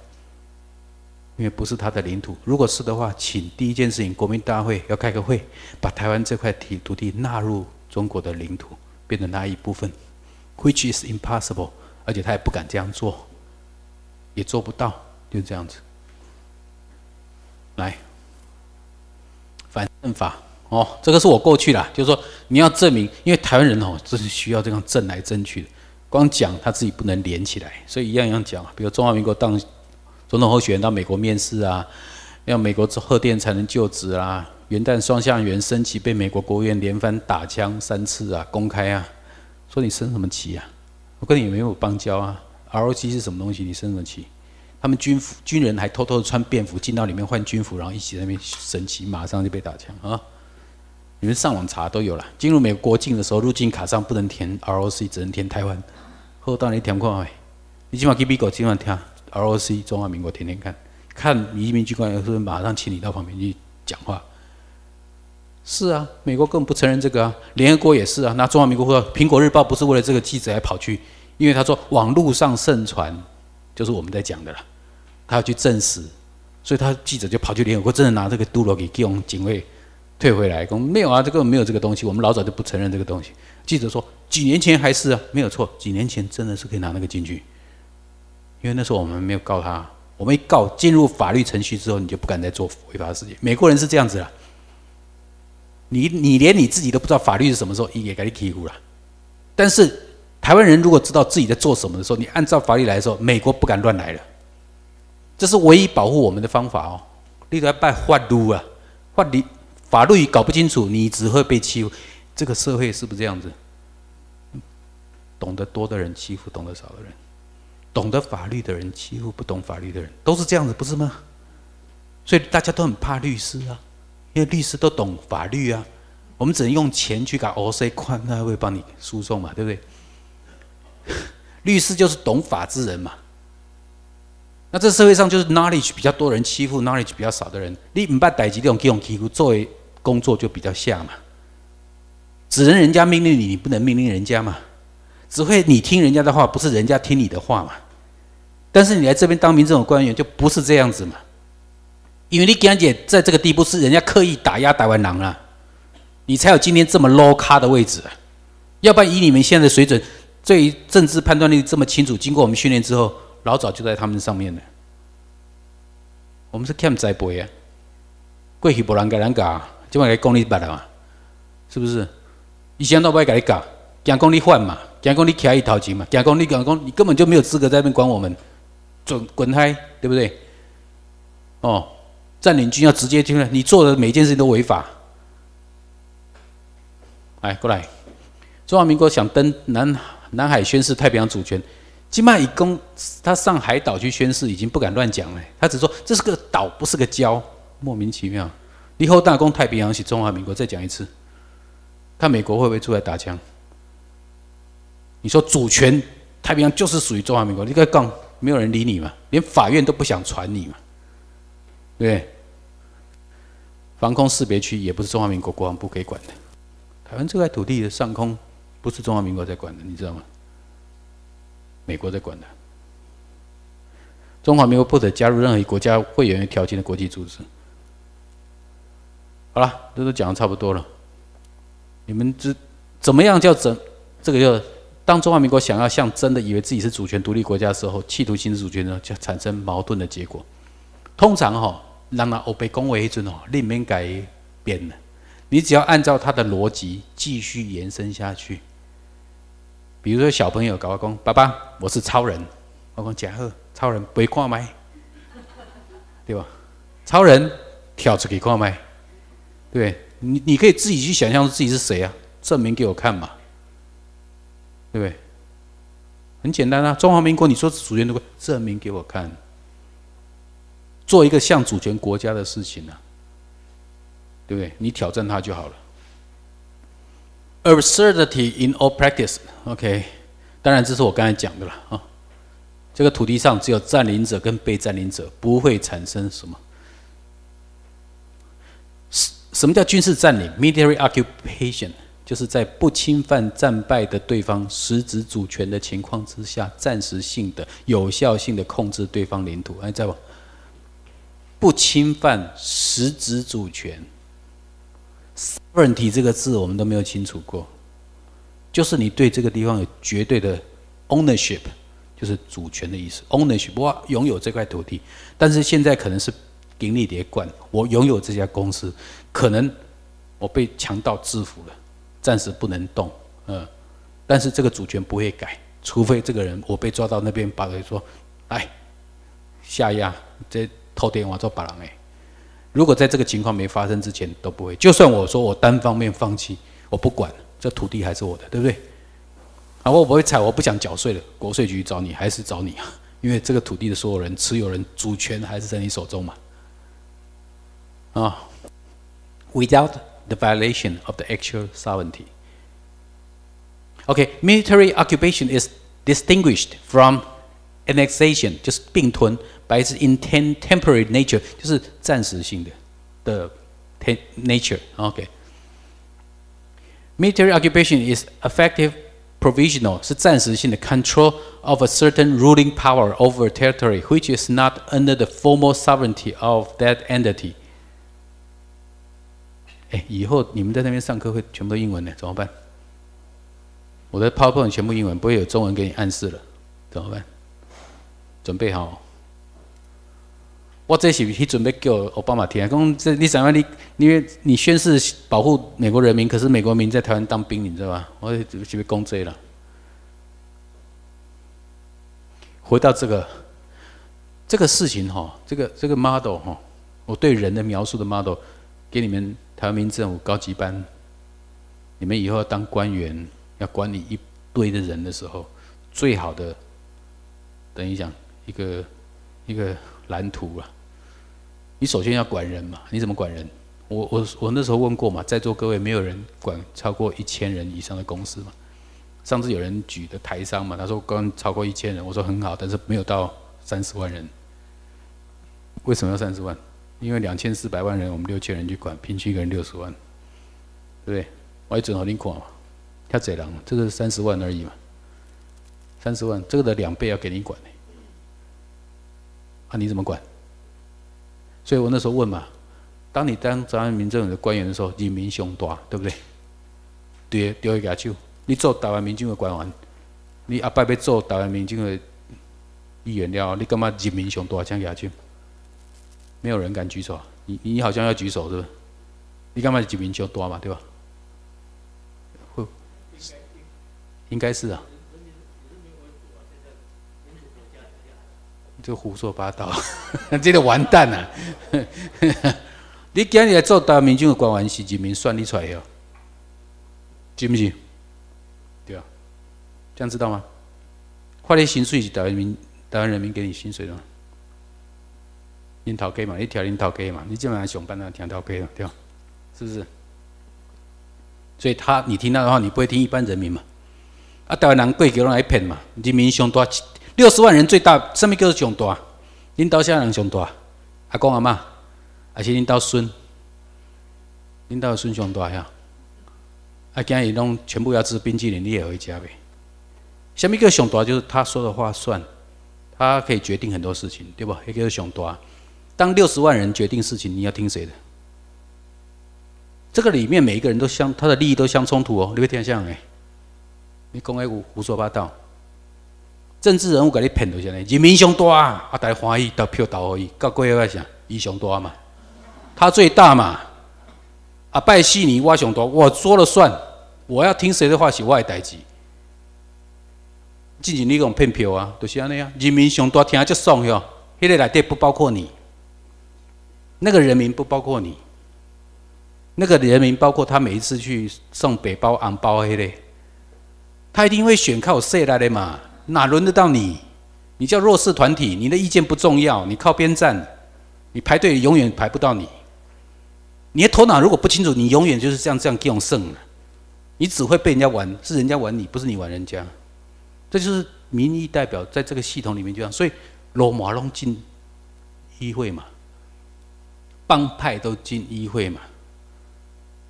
因为不是他的领土，如果是的话，请第一件事情，国民大会要开个会，把台湾这块地土地纳入中国的领土，变成那一部分？Which is impossible，而且他也不敢这样做，也做不到，就这样子。来，反正法哦，这个是我过去的，就是说你要证明，因为台湾人哦，这是需要这样证来证去，的。光讲他自己不能连起来，所以一样一样讲，比如中华民国当总统候选人到美国面试啊，要美国贺电才能就职啊。元旦双向元升旗被美国国院连番打枪三次啊，公开啊，说你升什么旗啊？我跟你没有邦交啊。ROC 是什么东西？你升什么旗？他们军服军人还偷偷穿便服进到里面换军服，然后一起在那边升旗，马上就被打枪啊。你们上网查都有了。进入美国境的时候，入境卡上不能填 ROC，只能填台湾。后到你填过没？你起码给美国今晚听。ROC 中华民国天天看，看移民局官员是不是马上请你到旁边去讲话？是啊，美国根本不承认这个啊，联合国也是啊。那中华民国说，苹果日报不是为了这个记者来跑去，因为他说网络上盛传，就是我们在讲的啦。他要去证实，所以他记者就跑去联合国，真的拿这个杜罗给警卫退回来，说没有啊，这个没有这个东西，我们老早就不承认这个东西。记者说几年前还是啊，没有错，几年前真的是可以拿那个进去。因为那时候我们没有告他，我们一告进入法律程序之后，你就不敢再做违法的事情。美国人是这样子啦，你你连你自己都不知道法律是什么时候也给你欺负了。但是台湾人如果知道自己在做什么的时候，你按照法律来的时候，美国不敢乱来了。这是唯一保护我们的方法哦，你得拜法律啊，法律法律搞不清楚，你只会被欺负。这个社会是不是这样子？懂得多的人欺负懂得少的人。懂得法律的人欺负不懂法律的人，都是这样子，不是吗？所以大家都很怕律师啊，因为律师都懂法律啊。我们只能用钱去搞 O C，宽他会帮你诉讼嘛，对不对？律师就是懂法之人嘛。那这社会上就是 knowledge 比较多人欺负 knowledge 比较少的人，你把逮级这种给种欺负作为工作就比较像嘛。只能人家命令你，你不能命令人家嘛。只会你听人家的话，不是人家听你的话嘛。但是你来这边当民政府官员就不是这样子嘛，因为你江姐在这个地步是人家刻意打压台湾人啊，你才有今天这么 low 咖的位置，啊，要不然以你们现在的水准，对政治判断力这么清楚，经过我们训练之后，老早就在他们上面了。我们是欠栽培啊，过去不能给人搞，今晚给公立办了嘛，是不是？以前都不会给你搞，讲公力换嘛，讲公你开一套钱嘛，讲公你讲公，你根本就没有资格在那边管我们。准滚开，对不对？哦，占领军要直接听了，你做的每件事情都违法。来，过来，中华民国想登南南海宣示太平洋主权，金马以公他上海岛去宣誓，已经不敢乱讲了。他只说这是个岛，不是个礁，莫名其妙。以后大公太平洋是中华民国再讲一次，看美国会不会出来打枪。你说主权太平洋就是属于中华民国，你可以杠。没有人理你嘛，连法院都不想传你嘛，对不对？防空识别区也不是中华民国国防部可以管的，台湾这块土地的上空不是中华民国在管的，你知道吗？美国在管的。中华民国不得加入任何国家会员条件的国际组织。好了，这都讲的差不多了，你们知怎么样叫整这个叫？当中华民国想要像真的以为自己是主权独立国家的时候，企图行使主权呢，就产生矛盾的结果。通常哈，让它 o b e i g 为尊哦，里面改变了。你只要按照他的逻辑继续延伸下去。比如说小朋友，搞个讲，爸爸，我是超人。我讲假好，超人不会挂麦？对吧？超人跳出去挂麦？对，你你可以自己去想象自己是谁啊？证明给我看嘛。对不对？很简单啊，中华民国，你说是主权，如果证明给我看，做一个像主权国家的事情呢，对不对？你挑战他就好了。Absurdity in all practice，OK，当然这是我刚才讲的了啊。这个土地上只有占领者跟被占领者，不会产生什么。什什么叫军事占领？Military occupation。就是在不侵犯战败的对方实质主权的情况之下，暂时性的、有效性的控制对方领土。哎，再往不侵犯实质主权，sovereignty 这个字我们都没有清楚过。就是你对这个地方有绝对的 ownership，就是主权的意思。ownership，我拥有这块土地，但是现在可能是盈利连贯，我拥有这家公司，可能我被强盗制服了。暂时不能动，嗯，但是这个主权不会改，除非这个人我被抓到那边，把人说，来下压这偷电话做把郎哎。如果在这个情况没发生之前都不会，就算我说我单方面放弃，我不管这土地还是我的，对不对？啊，我不会采，我不想缴税了，国税局找你还是找你啊？因为这个土地的所有人、持有人主权还是在你手中嘛，啊，without。the violation of the actual sovereignty. Okay, military occupation is distinguished from annexation，就是并吞，by its intent temporary nature, Okay, Military occupation is effective provisional，是暂时性的 control of a certain ruling power over a territory which is not under the formal sovereignty of that entity。哎，以后你们在那边上课会全部都英文的，怎么办？我的 PowerPoint 全部英文，不会有中文给你暗示了，怎么办？准备好。我这是去准备叫奥巴马听，讲这你怎样你你你宣誓保护美国人民，可是美国民在台湾当兵，你知道吧？我准备攻这了。回到这个这个事情哈，这个这个 model 哈，我对人的描述的 model 给你们。台湾民政府高级班，你们以后要当官员，要管理一堆的人的时候，最好的等于讲一个一个蓝图啊。你首先要管人嘛，你怎么管人？我我我那时候问过嘛，在座各位没有人管超过一千人以上的公司嘛。上次有人举的台商嘛，他说刚超过一千人，我说很好，但是没有到三十万人。为什么要三十万？因为两千四百万人，我们六千人去管，平均一个人六十万，对不对？我一准好你款嘛，太贼狼了，这个是三十万而已嘛，三十万这个的两倍要给你管呢，啊，你怎么管？所以我那时候问嘛，当你当中央民政的官员的时候，人民胸大，对不对？对，丢一牙签。你做台湾民政的官员，你阿爸被做台湾民政的议员了，你干嘛人民胸大，抢牙签？没有人敢举手，你你好像要举手是不是？你干嘛举民就多嘛，对吧？会，应该是啊。这胡说八道，这个完蛋了。你今天来做大明军的官员，是几民算你出来哟，是不是？对啊，这样知道吗？发的薪水是台湾民台湾人民给你薪水的。领头家嘛，一条领导 K 嘛，你今晚上班那条领导嘛，对吧？是不是？所以他，你听到的话，你不会听一般人民嘛。啊，台湾人贵叫拢来骗嘛，人民上大六十万人最大，什么叫做上大？领导啥人上大，阿公阿妈，还是领导孙，领导孙上大呀？啊，今日拢全部要吃冰淇淋，你也会家呗？什么叫做上大？就是他说的话算，他可以决定很多事情，对不？一个上大。当六十万人决定事情，你要听谁的？这个里面每一个人都相他的利益都相冲突哦，你位听相哎！你讲的胡胡说八道，政治人物给你骗到是安人民上大啊，大家欢喜投票投去，搞鬼个是想，伊上大嘛，他最大嘛，啊拜西尼我上大，我说了算，我要听谁的话是我的代志。之前你讲骗票啊，就是安尼啊，人民上大听就爽哟，迄个内底不包括你。那个人民不包括你，那个人民包括他每一次去送北包、昂包、黑嘞，他一定会选靠谁来的嘛，哪轮得到你？你叫弱势团体，你的意见不重要，你靠边站，你排队永远排不到你。你的头脑如果不清楚，你永远就是这样这样用胜了，你只会被人家玩，是人家玩你，不是你玩人家。这就是民意代表在这个系统里面这样，所以罗马龙进议会嘛。帮派都进议会嘛，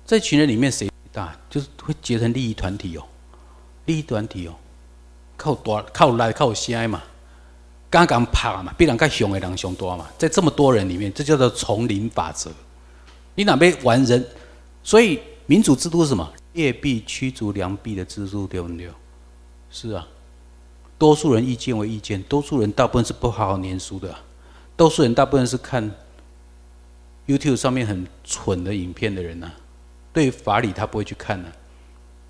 这群人里面，谁大就是会结成利益团体哦，利益团体哦，靠大靠来靠些嘛，敢敢怕嘛，必然敢凶的人凶多嘛，在这么多人里面，这叫做丛林法则。你哪边玩人？所以民主制度是什么？劣币驱逐良币的制度对不对？是啊，多数人意见为意见，多数人大部分是不好好念书的，多数人大部分是看。YouTube 上面很蠢的影片的人啊，对法理他不会去看的。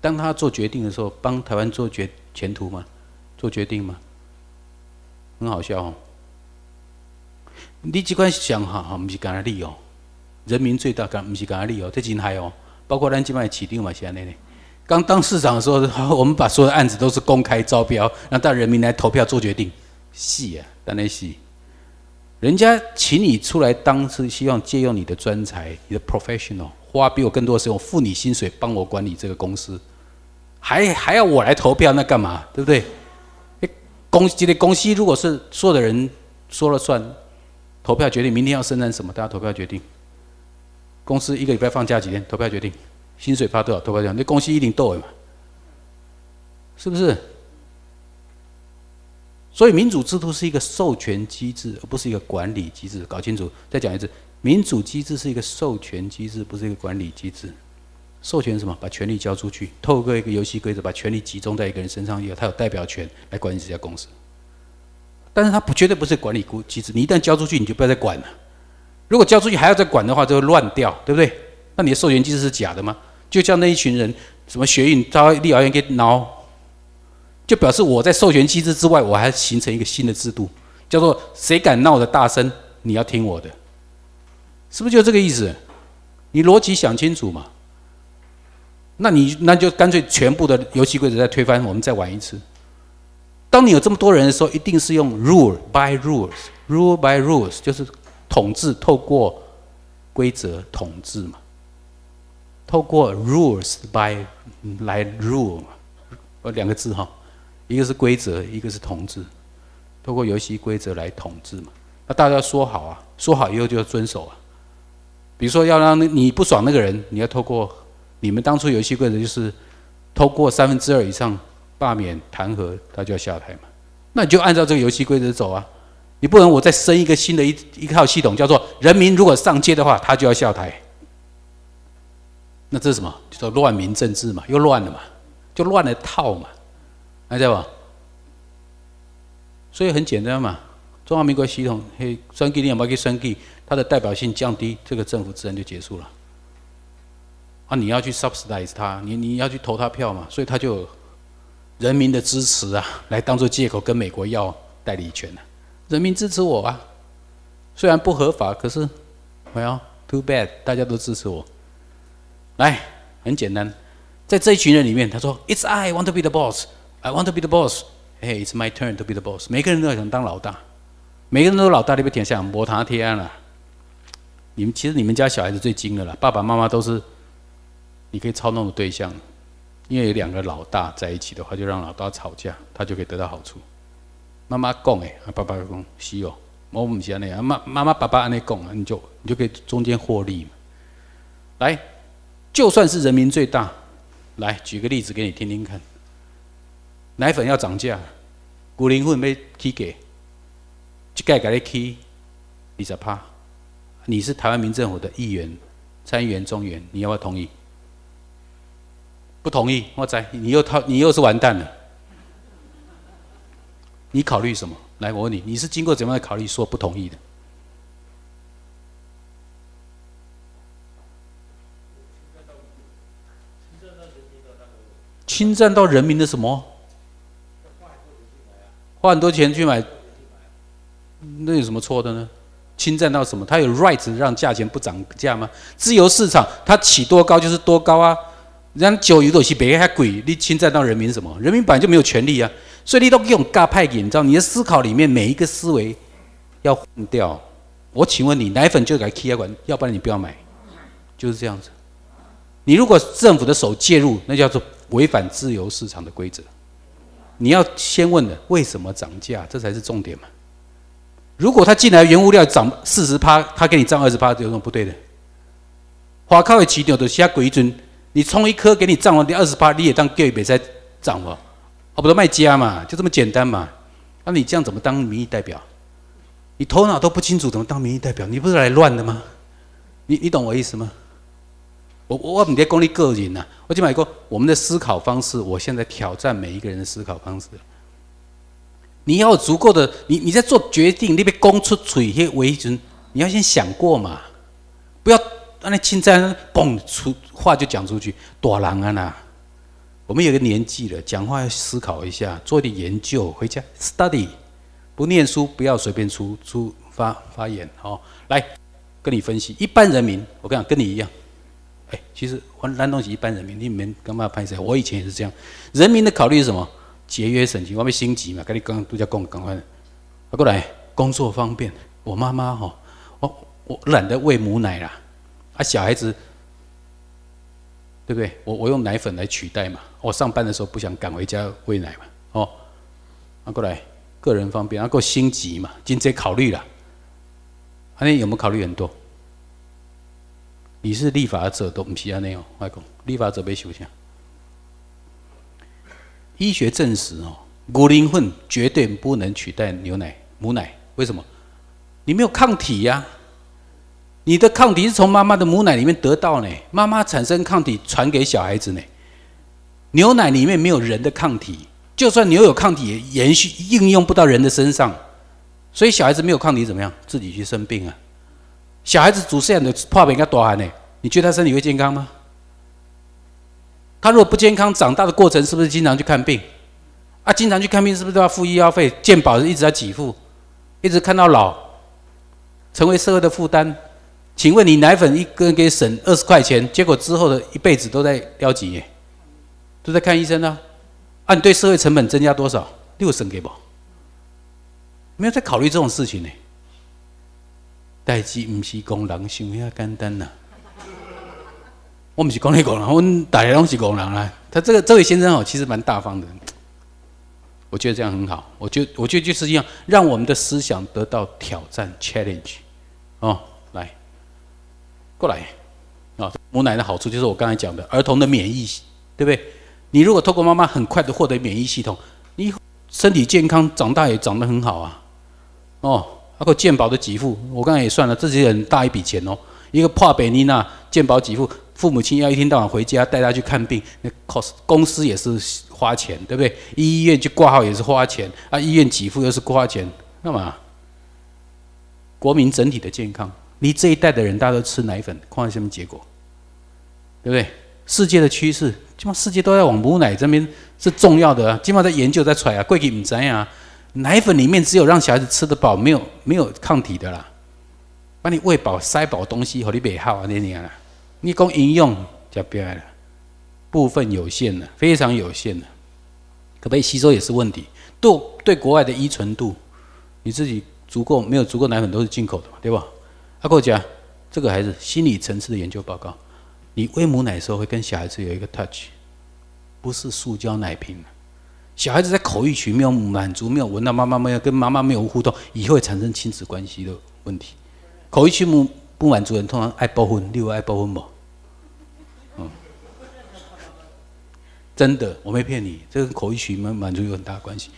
当他做决定的时候，帮台湾做决前途吗？做决定吗？很好笑哦。你只管想哈，不是加拿利哦，人民最大，不是加拿利哦，这惊害哦。包括咱今晚起定嘛，现在呢，刚当市长的时候，我们把所有的案子都是公开招标，让到人民来投票做决定。是啊，当然是。人家请你出来当是希望借用你的专才，你的 professional 花比我更多的时间付你薪水，帮我管理这个公司，还还要我来投票那干嘛？对不对？公今天公司如果是所有的人说了算，投票决定明天要生产什么，大家投票决定。公司一个礼拜放假几天，投票决定。薪水发多少，投票决定。那公司一定斗嘛，是不是？所以民主制度是一个授权机制，而不是一个管理机制。搞清楚，再讲一次：民主机制是一个授权机制，不是一个管理机制。授权什么？把权力交出去，透过一个游戏规则，把权力集中在一个人身上，以后他有代表权来管理这家公司。但是他不绝对不是管理机制。你一旦交出去，你就不要再管了。如果交出去还要再管的话，就会乱掉，对不对？那你的授权机制是假的吗？就叫那一群人什么学运，一立而言给挠。就表示我在授权机制之外，我还形成一个新的制度，叫做谁敢闹得大声，你要听我的，是不是就这个意思？你逻辑想清楚嘛？那你那就干脆全部的游戏规则再推翻，我们再玩一次。当你有这么多人的时候，一定是用 rule by rules，rule by rules 就是统治透过规则统治嘛，透过 rules by 来 rule，呃两个字哈。一个是规则，一个是统治，通过游戏规则来统治嘛。那大家说好啊，说好以后就要遵守啊。比如说要让你不爽那个人，你要透过你们当初游戏规则就是透过三分之二以上罢免弹劾他就要下台嘛。那你就按照这个游戏规则走啊，你不能我再生一个新的一一套系统，叫做人民如果上街的话，他就要下台。那这是什么？叫做乱民政治嘛，又乱了嘛，就乱了套嘛。还在吧？所以很简单嘛，中华民国系统嘿，选举你也没去选举，它的代表性降低，这个政府自然就结束了。啊，你要去 subsidize 它，你你要去投他票嘛，所以他就人民的支持啊，来当做借口跟美国要代理权呢。人民支持我啊，虽然不合法，可是 well too bad，大家都支持我。来，很简单，在这一群人里面，他说，It's I want to be the boss。I want to be the boss. Hey, i t s my turn to be the boss. 每个人都想当老大，每个人都老大，你不挺下摩他天了？你们其实你们家小孩子最精了啦，爸爸妈妈都是你可以操弄的对象，因为有两个老大在一起的话，就让老大吵架，他就可以得到好处。妈妈供诶，啊，爸爸供西哦，我唔想你啊，妈妈妈爸爸那你啊，你就你就可以中间获利嘛。来，就算是人民最大，来举个例子给你听听看。奶粉要涨价，古灵粉被踢给，一盖给你踢，你在怕？你是台湾民政府的议员、参议员、中议员，你要不要同意？不同意，我仔，你又套，你又是完蛋了。你考虑什么？来，我问你，你是经过怎么的考虑说不同意的？侵占到人民的什么？花很多钱去买，那有什么错的呢？侵占到什么？他有 rights 让价钱不涨价吗？自由市场，它起多高就是多高啊！人家酒有东西别还贵，你侵占到人民什么？人民本来就没有权利啊！所以你都用尬派给你知道，你的思考里面每一个思维要换掉。我请问你，奶粉就该企业管，要不然你不要买，就是这样子。你如果政府的手介入，那叫做违反自由市场的规则。你要先问的，为什么涨价？这才是重点嘛。如果他进来原物料涨四十趴，他给你涨二十趴，有什么不对的？花靠的起掉都虾鬼准，你冲一颗给你涨了你二十趴，你也当一没在涨哦好多卖家嘛，就这么简单嘛。那你这样怎么当民意代表？你头脑都不清楚，怎么当民意代表？你不是来乱的吗？你你懂我意思吗？我我问你的讲你个人呐？我就买一个我们的思考方式。我现在挑战每一个人的思考方式。你要足够的你你在做决定，你别光出嘴些为准，你要先想过嘛，不要那那轻张蹦出话就讲出去，多难啊呐！我们有个年纪了，讲话要思考一下，做点研究，回家 study。不念书不要随便出出发发言哦。来跟你分析，一般人民我跟你讲跟你一样。哎，其实玩烂东西，一般人民，你们干嘛拍这我以前也是这样，人民的考虑是什么？节约省钱，外面心急嘛，跟你刚刚都叫工赶快，他过来工作方便，我妈妈哈，我我懒得喂母奶啦，啊小孩子，对不对？我我用奶粉来取代嘛，我上班的时候不想赶回家喂奶嘛，哦，啊过来个人方便，啊够心急嘛，经济考虑啦，啊你有没有考虑很多？你是立法者都唔写那样，外公，立法者没写。医学证实哦，骨灵混绝对不能取代牛奶母奶。为什么？你没有抗体呀？你的抗体是从妈妈的母奶里面得到呢？妈妈产生抗体传给小孩子呢？牛奶里面没有人的抗体，就算牛有抗体，也延续应用不到人的身上，所以小孩子没有抗体怎么样？自己去生病啊？小孩子主摄养的破病应该多含呢？你觉得他身体会健康吗？他如果不健康，长大的过程是不是经常去看病？啊，经常去看病是不是都要付医药费？健保一直在给付，一直看到老，成为社会的负担。请问你奶粉一根给省二十块钱，结果之后的一辈子都在腰紧耶，都在看医生呢？啊，你对社会成本增加多少？六省给保，没有在考虑这种事情呢。代志唔是讲人想遐简单呐。我唔是讲你讲人，我大家拢是讲人啊。他这个这位先生哦，其实蛮大方的，我觉得这样很好。我觉我觉就是一样，让我们的思想得到挑战，challenge 哦，来过来啊。母奶的好处就是我刚才讲的，儿童的免疫，对不对？你如果透过妈妈很快的获得免疫系统，你身体健康长大也长得很好啊。哦。包括健保的给付，我刚才也算了，这是很大一笔钱哦。一个帕贝尼娜健保给付，父母亲要一天到晚回家带他去看病，那 cos 公司也是花钱，对不对？医院去挂号也是花钱，啊，医院给付又是花钱，那么国民整体的健康，你这一代的人大家都吃奶粉，看什么结果？对不对？世界的趋势，起码世界都在往母奶这边是重要的，起码在研究在揣啊，贵己唔知啊。奶粉里面只有让小孩子吃得饱，没有没有抗体的啦。把你喂饱塞饱东西，和你别好啊，你你样啦？你光饮用就别了，部分有限的，非常有限的，可被吸收也是问题。都对国外的依存度，你自己足够没有足够奶粉都是进口的嘛，对吧？他跟我讲，这个孩子心理层次的研究报告，你喂母奶的时候会跟小孩子有一个 touch，不是塑胶奶瓶。小孩子在口欲期没有满足，没有闻到妈妈，没有跟妈妈没有互动，以后产生亲子关系的问题。口欲期不不满足，人通常爱暴婚，例如爱暴婚不？嗯，真的，我没骗你，这个口欲期满满足有很大关系。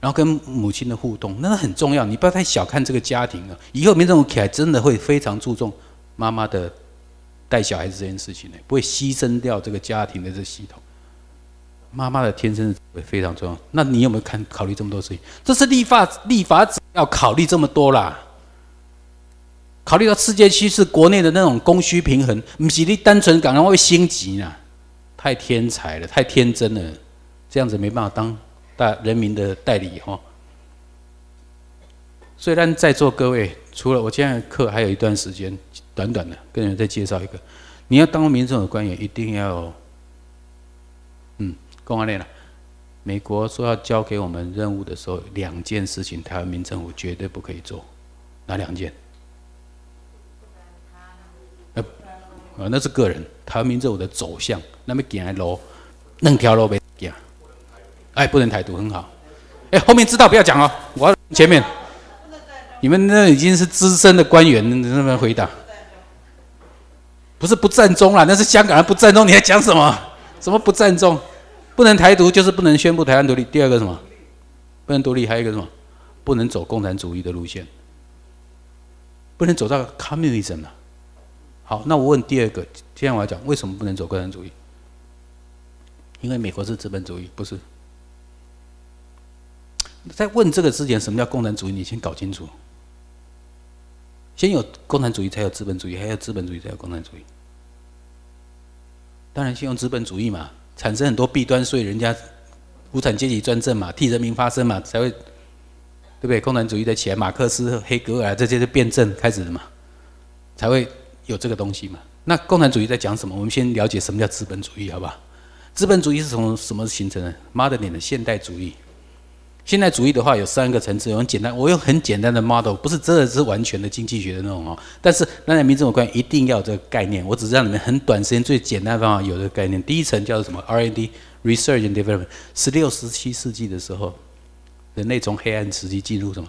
然后跟母亲的互动，那很重要，你不要太小看这个家庭啊。以后民政府起来，真的会非常注重妈妈的带小孩子这件事情呢，不会牺牲掉这个家庭的这系统。妈妈的天生也非常重要。那你有没有看考虑这么多事情？这是立法立法要考虑这么多啦。考虑到世界趋势、国内的那种供需平衡，唔是你单纯赶赶快心急啦，太天才了，太天真了，这样子没办法当大人民的代理哈。虽然在座各位，除了我现在的课，还有一段时间短短的，跟你们再介绍一个。你要当民众的官员，一定要。公安内了，美国说要交给我们任务的时候，两件事情台湾民政府绝对不可以做，哪两件？呃，呃，那是个人台湾民政府的走向，那么建来楼，弄条路没建，哎，不能台独，很好，哎，后面知道不要讲哦，我前面，你们那已经是资深的官员，那么回答，不是不正宗啦，那是香港人不正宗，你还讲什么？什么不正宗？不能台独就是不能宣布台湾独立。第二个什么？不能独立，还有一个什么？不能走共产主义的路线，不能走到 communism 啊。好，那我问第二个，今天我要讲为什么不能走共产主义？因为美国是资本主义，不是？在问这个之前，什么叫共产主义？你先搞清楚。先有共产主义才有资本主义，还有资本主义才有共产主义。当然先用资本主义嘛。产生很多弊端，所以人家无产阶级专政嘛，替人民发声嘛，才会对不对？共产主义在起，马克思、黑格尔这些是辩证开始的嘛，才会有这个东西嘛。那共产主义在讲什么？我们先了解什么叫资本主义，好不好？资本主义是从什么形成的？modern 的现代主义。现代主义的话有三个层次，很简单，我用很简单的 model，不是真的是完全的经济学的那种哦。但是那在民主有关，一定要有这个概念。我只是让你们很短时间最简单的方法有这个概念。第一层叫做什么？R&D，research and development。十六、十七世纪的时候，人类从黑暗时期进入什么？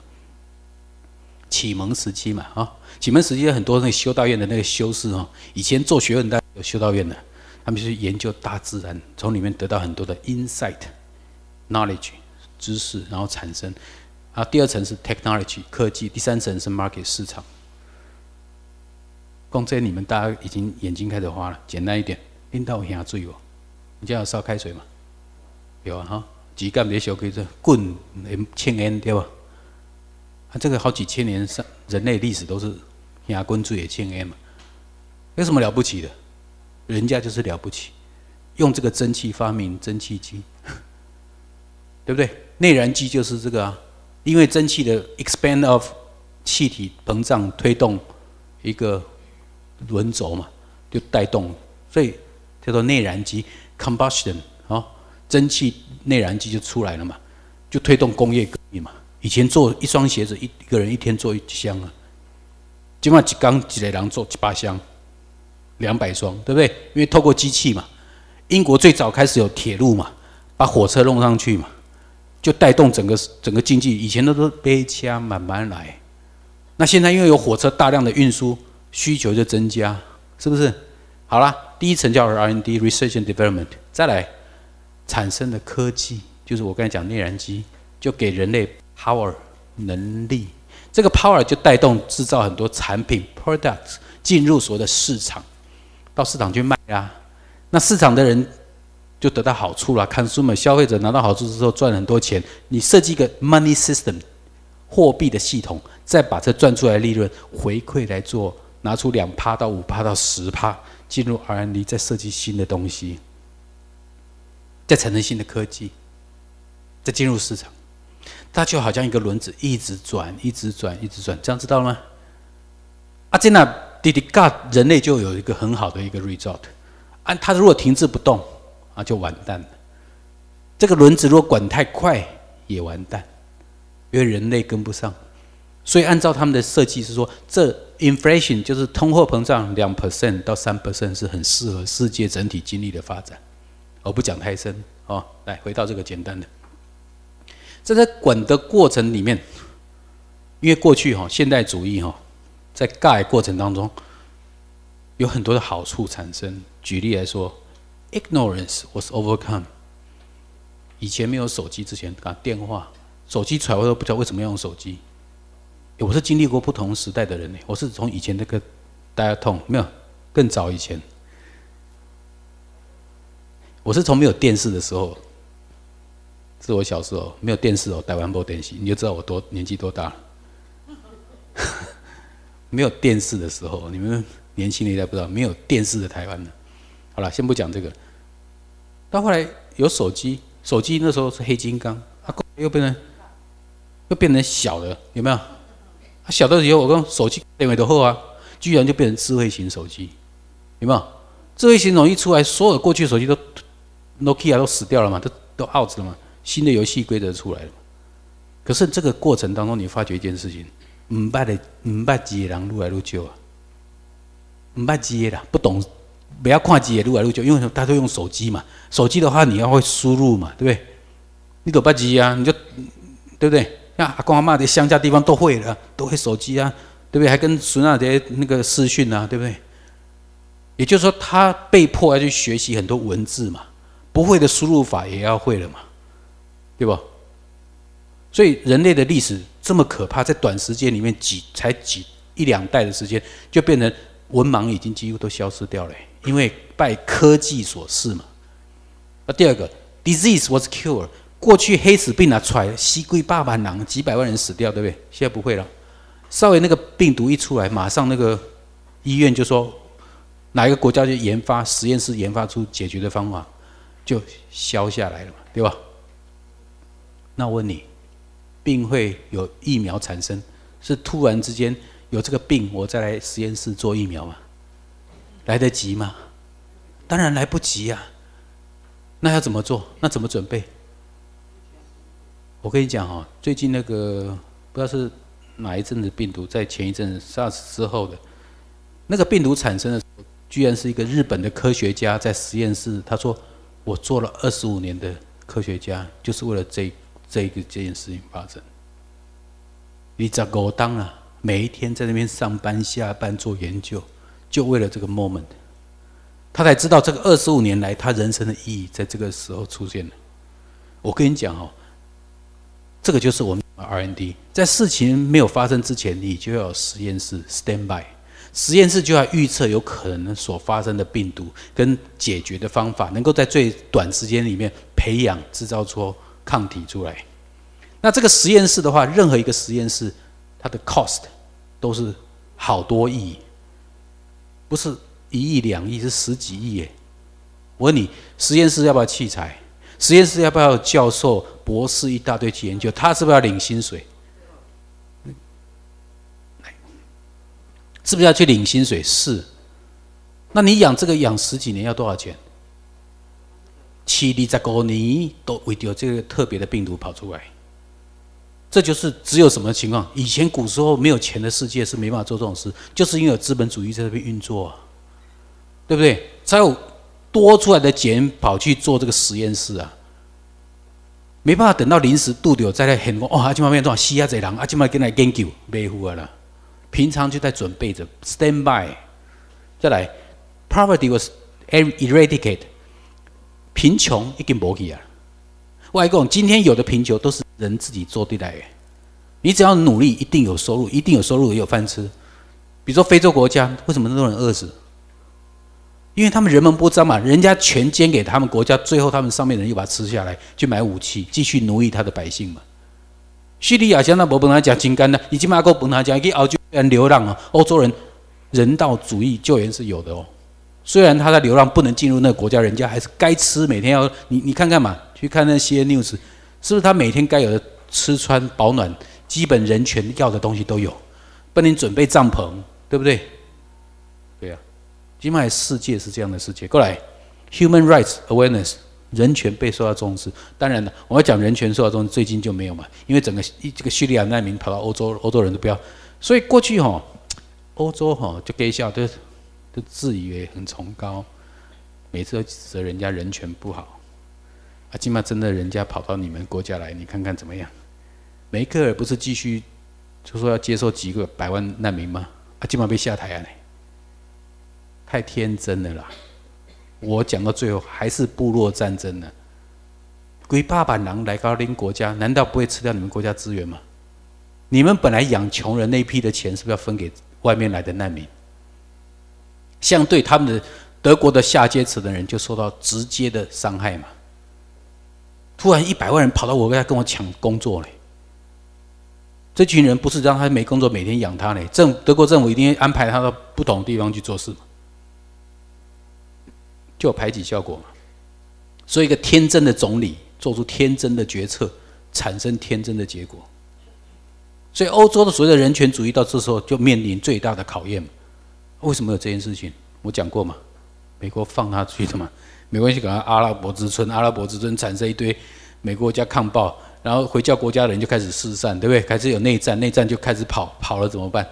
启蒙时期嘛啊。启蒙时期有很多那修道院的那个修士哦，以前做学问的有修道院的，他们就去研究大自然，从里面得到很多的 insight knowledge。知识，然后产生，啊，第二层是 technology 科技，第三层是 market 市场。光这你们大家已经眼睛开始花了。简单一点，岛度下醉哦，你就要烧开水嘛，有啊哈，几干别小规则，滚嗯，青恩，对吧？啊，这个好几千年上人类历史都是下滚水也青烟嘛，有什么了不起的？人家就是了不起，用这个蒸汽发明蒸汽机，对不对？内燃机就是这个，啊，因为蒸汽的 expand of 气体膨胀推动一个轮轴嘛，就带动，所以叫做内燃机 combustion 啊，蒸汽内燃机就出来了嘛，就推动工业革命嘛。以前做一双鞋子，一一个人一天做一箱啊，今晚几缸几人做七八箱，两百双，对不对？因为透过机器嘛，英国最早开始有铁路嘛，把火车弄上去嘛。就带动整个整个经济，以前都是背啊，慢慢来，那现在因为有火车大量的运输需求就增加，是不是？好啦，第一层叫 R&D（Research and Development），再来产生的科技，就是我刚才讲内燃机，就给人类 power 能力，这个 power 就带动制造很多产品 （products） 进入所有的市场，到市场去卖啊，那市场的人。就得到好处了。consumer 消费者拿到好处之后赚很多钱。你设计一个 money system 货币的系统，再把这赚出来的利润回馈来做，拿出两趴到五趴到十趴进入 R n d 再设计新的东西，再产生新的科技，再进入市场。它就好像一个轮子，一直转，一直转，一直转，这样知道吗？啊，在娜 did g o 人类就有一个很好的一个 result。按它如果停滞不动。那就完蛋了。这个轮子如果滚太快，也完蛋，因为人类跟不上。所以按照他们的设计是说，这 inflation 就是通货膨胀两 percent 到三 percent 是很适合世界整体经济的发展，我不讲太深。哦，来回到这个简单的，在在滚的过程里面，因为过去哈现代主义哈在盖过程当中有很多的好处产生。举例来说。Ignorance was overcome。以前没有手机之前打电话，手机来我都不知道为什么要用手机。我是经历过不同时代的人呢，我是从以前那个 dial tone 没有，更早以前，我是从没有电视的时候，是我小时候没有电视哦，台湾播电视，你就知道我多年纪多大。了。没有电视的时候，你们年轻的一代不知道，没有电视的台湾呢。好了，先不讲这个。到后来有手机，手机那时候是黑金刚，它又变成又变成小的，有没有？小的时候我用手机定位多厚啊，居然就变成智慧型手机，有没有？智慧型手机出来，所有过去手机都 Nokia 都死掉了嘛，都都 out 了嘛，新的游戏规则出来了。可是这个过程当中，你发觉一件事情，唔识的唔识字的人愈来愈少啊，唔识字的不懂。不要跨级也录来录去，因为他都用手机嘛。手机的话，你要会输入嘛，对不对？你都不急啊，你就对不对？像阿公阿妈的乡下地方都会了，都会手机啊，对不对？还跟孙大爹那个私讯啊，对不对？也就是说，他被迫要去学习很多文字嘛，不会的输入法也要会了嘛，对吧？所以，人类的历史这么可怕，在短时间里面几才几一两代的时间，就变成。文盲已经几乎都消失掉了，因为拜科技所赐嘛。那第二个，disease was cured。过去黑死病啊，喘、西吸爸八囊几百万人死掉，对不对？现在不会了。稍微那个病毒一出来，马上那个医院就说，哪一个国家就研发实验室研发出解决的方法，就消下来了嘛，对吧？那我问你，病会有疫苗产生，是突然之间？有这个病，我再来实验室做疫苗吗？来得及吗？当然来不及呀。那要怎么做？那怎么准备？我跟你讲哦，最近那个不知道是哪一阵子病毒，在前一阵 SARS 之后的，那个病毒产生的，居然是一个日本的科学家在实验室。他说：“我做了二十五年的科学家，就是为了这这个这件事情发生。”你给我当啊？每一天在那边上班下班做研究，就为了这个 moment，他才知道这个二十五年来他人生的意义在这个时候出现了。我跟你讲哦，这个就是我们 R&D 在事情没有发生之前，你就要实验室 stand by，实验室就要预测有可能所发生的病毒跟解决的方法，能够在最短时间里面培养制造出抗体出来。那这个实验室的话，任何一个实验室。它的 cost 都是好多亿，不是一亿两亿，是十几亿耶。我问你，实验室要不要器材？实验室要不要教授、博士一大堆去研究？他是不是要领薪水？是不是要去领薪水？是。那你养这个养十几年要多少钱？七、八、在过年都为着这个特别的病毒跑出来。这就是只有什么情况？以前古时候没有钱的世界是没办法做这种事，就是因为有资本主义在那边运作啊，对不对？才有多出来的钱跑去做这个实验室啊。没办法等到临时肚里有再来很我，哇！阿基玛变壮，西鸭仔人，阿基玛跟来研究维护了。平常就在准备着，stand by。再来，poverty was eradicate，贫穷已经没去啊。外供今天有的贫穷都是人自己做对待耶，你只要努力，一定有收入，一定有收入也有饭吃。比如说非洲国家，为什么那多人饿死？因为他们人们不争嘛，人家全捐给他们国家，最后他们上面人又把它吃下来，去买武器，继续奴役他的百姓嘛。叙利亚现在伯本他讲情感的，你起码够本他讲给澳洲人流浪啊，欧洲人人道主义救援是有的哦。虽然他的流浪不能进入那个国家，人家还是该吃，每天要你你看看嘛。去看那些 news，是不是他每天该有的吃穿保暖基本人权要的东西都有？帮你准备帐篷，对不对？对呀，起码世界是这样的世界。过来，human rights awareness，人权被受到重视。当然了，我要讲人权受到重视，最近就没有嘛，因为整个一这个叙利亚难民跑到欧洲，欧洲人都不要。所以过去哈，欧洲哈就 g 笑，都都自以为很崇高，每次都指责人家人权不好。啊，起码真的，人家跑到你们国家来，你看看怎么样？梅克尔不是继续就说要接受几个百万难民吗？啊，起码被下台了，太天真了啦！我讲到最后还是部落战争呢。鬼爸爸狼来高林国家，难道不会吃掉你们国家资源吗？你们本来养穷人那批的钱，是不是要分给外面来的难民？相对他们的德国的下阶层的人，就受到直接的伤害嘛。突然，一百万人跑到我家跟我抢工作嘞！这群人不是让他没工作，每天养他嘞？政德国政府一定安排他到不同的地方去做事嘛？就排挤效果嘛？所以，一个天真的总理做出天真的决策，产生天真的结果。所以，欧洲的所谓的人权主义到这时候就面临最大的考验为什么有这件事情？我讲过嘛？美国放他去的嘛？没关系，搞个阿拉伯之春，阿拉伯之春产生一堆美国家抗暴，然后回教国家的人就开始四散，对不对？开始有内战，内战就开始跑跑了怎么办？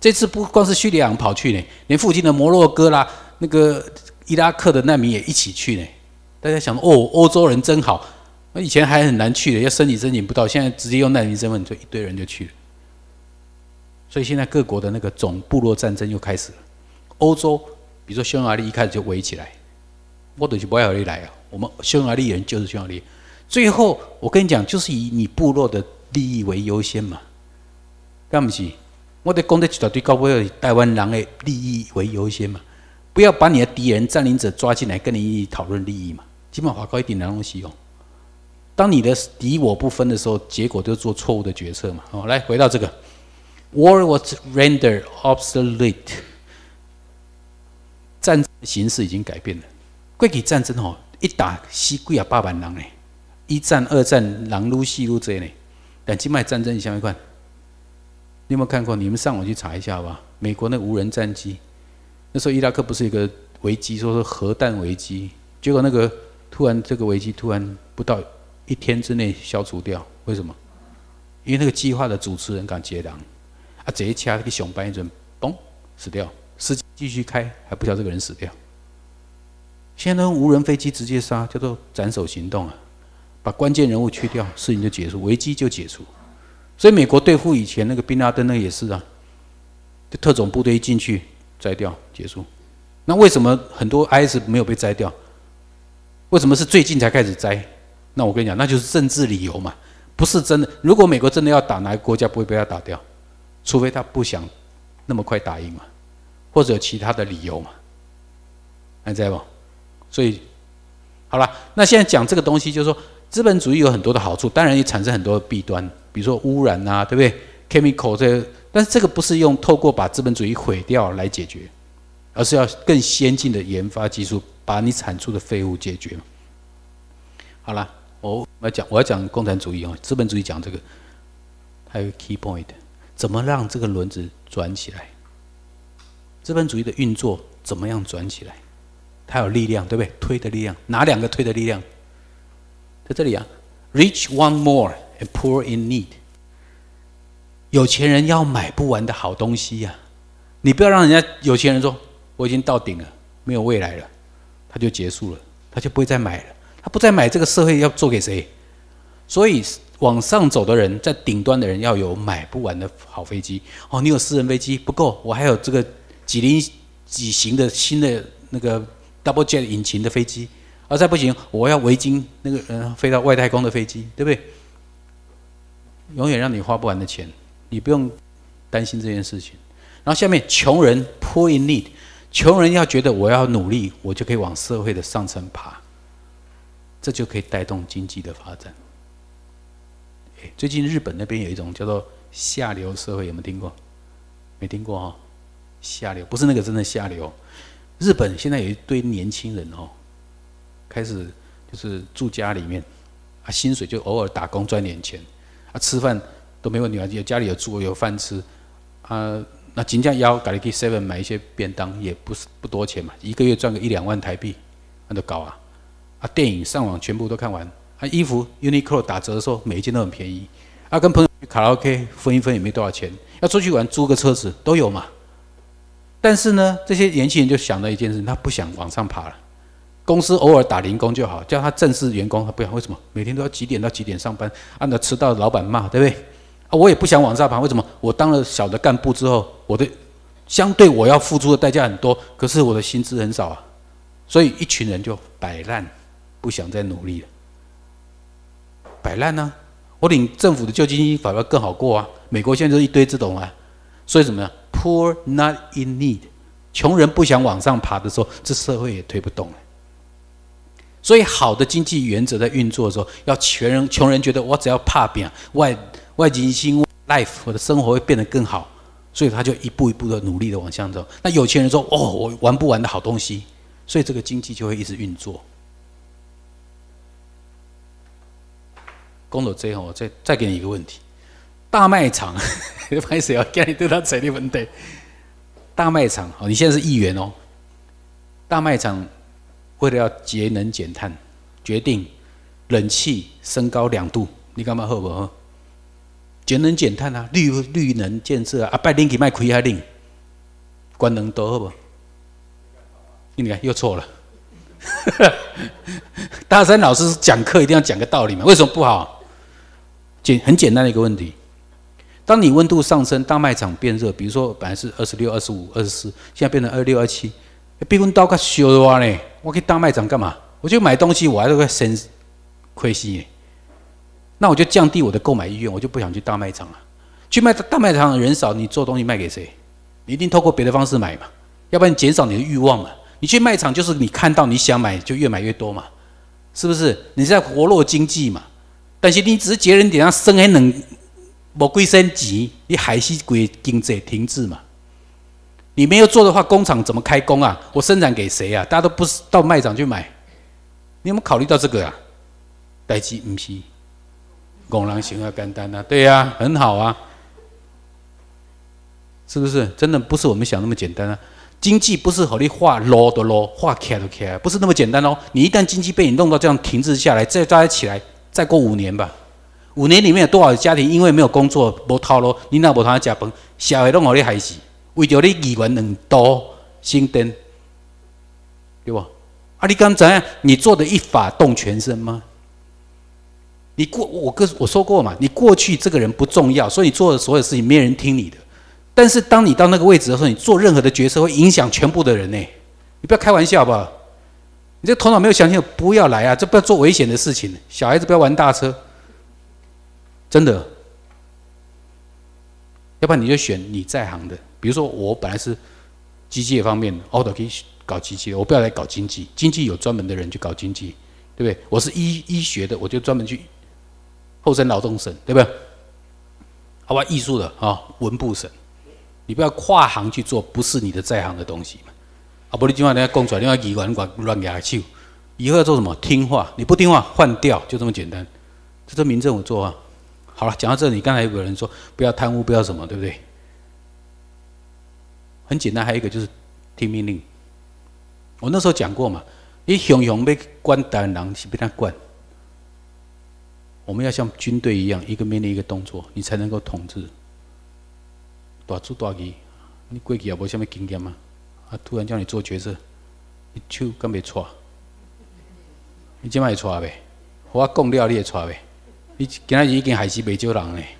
这次不光是叙利亚跑去呢，连附近的摩洛哥啦，那个伊拉克的难民也一起去呢。大家想哦，欧洲人真好，以前还很难去的，要申请申请不到，现在直接用难民身份，就一堆人就去了。所以现在各国的那个总部落战争又开始了。欧洲，比如说匈牙利一开始就围起来。我的就不要你来啊！我们匈牙利人就是匈牙利。最后，我跟你讲，就是以你部落的利益为优先嘛。干不起，我得工作起到对高不要台湾人的利益为优先嘛。不要把你的敌人、占领者抓进来跟你一起讨论利益嘛。起码法高一点的东西哦。当你的敌我不分的时候，结果都是做错误的决策嘛。哦，来回到这个，War was rendered obsolete。战争形势已经改变了。国际战争哦，一打死几啊八万人嘞，一战、二战，狼撸死撸侪呢。但今卖战争你想想看，你有没有看过？你们上网去查一下吧。美国那无人战机，那时候伊拉克不是有个危机，说是核弹危机，结果那个突然这个危机突然不到一天之内消除掉，为什么？因为那个计划的主持人敢接狼啊，这一掐那个熊白一准嘣死掉，司机继续开还不叫这个人死掉。现在用无人飞机直接杀，叫做斩首行动啊，把关键人物去掉，事情就结束，危机就解除。所以美国对付以前那个宾拉登，那也是啊，就特种部队一进去摘掉，结束。那为什么很多 i s 没有被摘掉？为什么是最近才开始摘？那我跟你讲，那就是政治理由嘛，不是真的。如果美国真的要打哪个国家，不会被他打掉，除非他不想那么快打赢嘛，或者其他的理由嘛，还在不？所以，好了，那现在讲这个东西，就是说资本主义有很多的好处，当然也产生很多的弊端，比如说污染啊，对不对？chemical 这些，但是这个不是用透过把资本主义毁掉来解决，而是要更先进的研发技术把你产出的废物解决。好了，我要讲，我要讲共产主义啊，资本主义讲这个，还有 key point，怎么让这个轮子转起来？资本主义的运作怎么样转起来？它有力量，对不对？推的力量，哪两个推的力量？在这里啊，rich want more and poor in need。有钱人要买不完的好东西呀！你不要让人家有钱人说我已经到顶了，没有未来了，他就结束了，他就不会再买了，他不再买这个社会要做给谁？所以往上走的人，在顶端的人要有买不完的好飞机哦！你有私人飞机不够，我还有这个几零几型的新的那个。Double jet 引擎的飞机，啊，再不行，我要维京那个嗯，飞到外太空的飞机，对不对？永远让你花不完的钱，你不用担心这件事情。然后下面，穷人 （poor in need），穷人要觉得我要努力，我就可以往社会的上层爬，这就可以带动经济的发展。最近日本那边有一种叫做下流社会，有没有听过？没听过哈？下流不是那个真的下流。日本现在有一堆年轻人哦，开始就是住家里面，啊，薪水就偶尔打工赚点钱，啊，吃饭都没问题啊，有家里有住有饭吃，啊，那尽量要改去 Seven 买一些便当，也不是不多钱嘛，一个月赚个一两万台币，那都高啊，啊，电影上网全部都看完，啊，衣服 Uniqlo 打折的时候每一件都很便宜，啊，跟朋友卡拉 OK 分一分也没多少钱，要出去玩租个车子都有嘛。但是呢，这些年轻人就想了一件事，他不想往上爬了。公司偶尔打零工就好，叫他正式员工他不想。为什么？每天都要几点到几点上班，按照迟到老板骂，对不对？啊，我也不想往上爬。为什么？我当了小的干部之后，我的相对我要付出的代价很多，可是我的薪资很少啊。所以一群人就摆烂，不想再努力了。摆烂呢？我领政府的救济金反而更好过啊。美国现在是一堆这种啊，所以怎么样？Poor not in need，穷人不想往上爬的时候，这社会也推不动了。所以好的经济原则在运作的时候，要穷人穷人觉得我只要怕变外外景新 life，我的生活会变得更好，所以他就一步一步的努力的往上走。那有钱人说：“哦，我玩不完的好东西。”所以这个经济就会一直运作。工作最后，我再再给你一个问题。大卖场，你怕是要讲你得到这个问题。大卖场，好，你现在是议员哦。大卖场为了要节能减碳，决定冷气升高两度，你干嘛喝不喝？节能减碳啊，绿绿能建设啊，白天给卖亏下令，官能多好不？你看又错了。大三老师讲课一定要讲个道理嘛？为什么不好？简很简单的一个问题。当你温度上升，大卖场变热，比如说本来是二十六、二十五、二十四，现在变成二六、二七，被温刀卡修的话呢，我去大卖场干嘛？我就买东西，我还是会生亏心耶。那我就降低我的购买意愿，我就不想去大卖场了。去卖大卖场的人少，你做东西卖给谁？你一定透过别的方式买嘛，要不然减少你的欲望嘛。你去卖场就是你看到你想买，就越买越多嘛，是不是？你在活络经济嘛。但是你只是节人点上生很能我规升级，你还是规经济停滞嘛？你没有做的话，工厂怎么开工啊？我生产给谁啊？大家都不是到卖场去买，你有没有考虑到这个啊？代志唔是，工人行啊，干单啊？对呀，很好啊，是不是？真的不是我们想那么简单啊？经济不是和你画 low 的 low，画 k 的 k，不是那么简单哦。你一旦经济被你弄到这样停滞下来，再抓起来，再过五年吧。五年里面有多少家庭因为没有工作无头路，你那无通去食饭，社会拢害你害死。为着你亿元两多，升登，对不？啊，你刚怎样？你做的一法动全身吗？你过我跟我说过嘛，你过去这个人不重要，所以你做的所有事情没人听你的。但是当你到那个位置的时候，你做任何的决策会影响全部的人呢。你不要开玩笑好不好？你这头脑没有想清楚，不要来啊！这不要做危险的事情，小孩子不要玩大车。真的，要不然你就选你在行的。比如说我本来是机械方面的，我都可以搞机械，我不要来搞经济。经济有专门的人去搞经济，对不对？我是医医学的，我就专门去后生劳动省，对不对？好吧，艺术的啊，文部省，你不要跨行去做不是你的在行的东西嘛。阿你今晚你要供出来，另外几管管乱牙秀，以后要做什么？听话，你不听话换掉，就这么简单。这是民政我做啊。好了，讲到这，你刚才有个人说不要贪污，不要什么，对不对？很简单，还有一个就是听命令。我那时候讲过嘛，你熊熊被管，大人狼去被他惯，我们要像军队一样，一个命令一个动作，你才能够统治。大猪大鸡，你过去也无什么经验嘛，啊，突然叫你做决策，你手敢袂错？你今晚会错呗？我讲了，你会错呗？你给他一跟海西北州郎哎，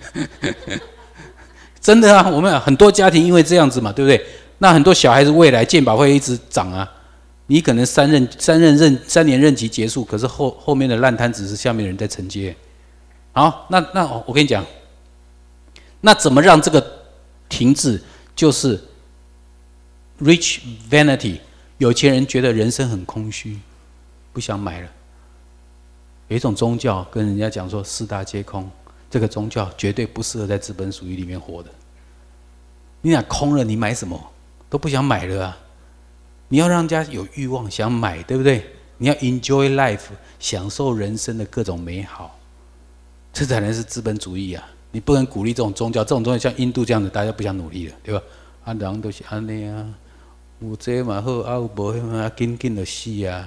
真的啊，我们很多家庭因为这样子嘛，对不对？那很多小孩子未来健保会一直涨啊。你可能三任三任任三年任期结束，可是后后面的烂摊子是下面人在承接。好，那那我跟你讲，那怎么让这个停滞？就是 rich vanity，有钱人觉得人生很空虚，不想买了。有一种宗教跟人家讲说四大皆空，这个宗教绝对不适合在资本主义里面活的。你俩空了，你买什么都不想买了啊！你要让人家有欲望想买，对不对？你要 enjoy life，享受人生的各种美好，这才能是资本主义啊！你不能鼓励这种宗教，这种东西像印度这样的，大家不想努力了，对吧？啊，人都是安那啊，有这嘛好，啊有无那紧紧的死啊。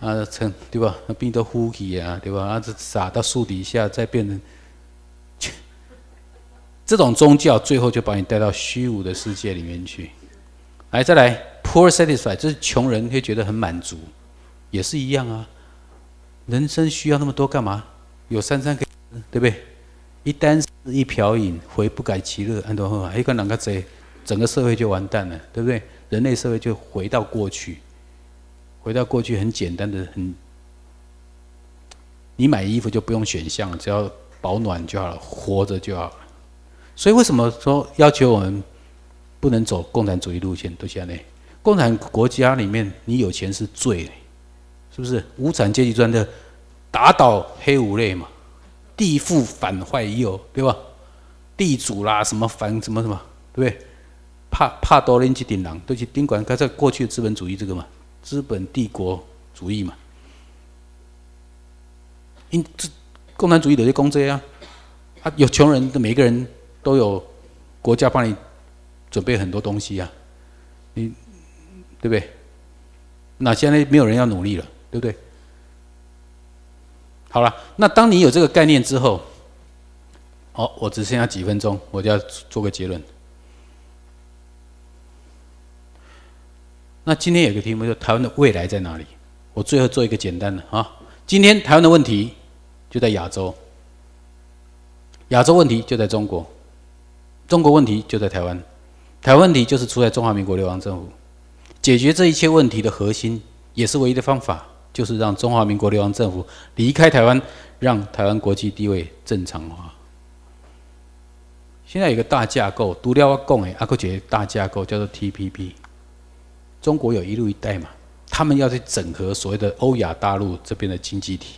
啊，成对吧？那变得呼吸啊，对吧？啊，这撒到树底下，再变成切，这种宗教最后就把你带到虚无的世界里面去。来，再来，poor satisfied，就是穷人会觉得很满足，也是一样啊。人生需要那么多干嘛？有三餐可以吃，对不对？一单一瓢饮，回不改其乐，安多很好。一个两个贼，整个社会就完蛋了，对不对？人类社会就回到过去。回到过去很简单的，很，你买衣服就不用选项，只要保暖就好了，活着就好了。所以为什么说要求我们不能走共产主义路线？都不对？共产国家里面，你有钱是罪，是不是？无产阶级专政，打倒黑五类嘛，地富反坏右，对吧？地主啦，什么反什么什么，对不对？怕怕多林去顶狼，都去宾馆。刚才过去资本主义这个嘛。资本帝国主义嘛，因这共产主义等于工资啊，啊有穷人的每个人都有国家帮你准备很多东西啊，你对不对？那现在没有人要努力了，对不对？好了，那当你有这个概念之后，好，我只剩下几分钟，我就要做个结论。那今天有个题目就台湾的未来在哪里？我最后做一个简单的啊，今天台湾的问题就在亚洲，亚洲问题就在中国，中国问题就在台湾，台湾问题就是出在中华民国流亡政府。解决这一切问题的核心也是唯一的方法，就是让中华民国流亡政府离开台湾，让台湾国际地位正常化。现在有个大架构，独立我讲诶，阿克杰大架构叫做 TPP。中国有“一路一带”嘛？他们要去整合所谓的欧亚大陆这边的经济体，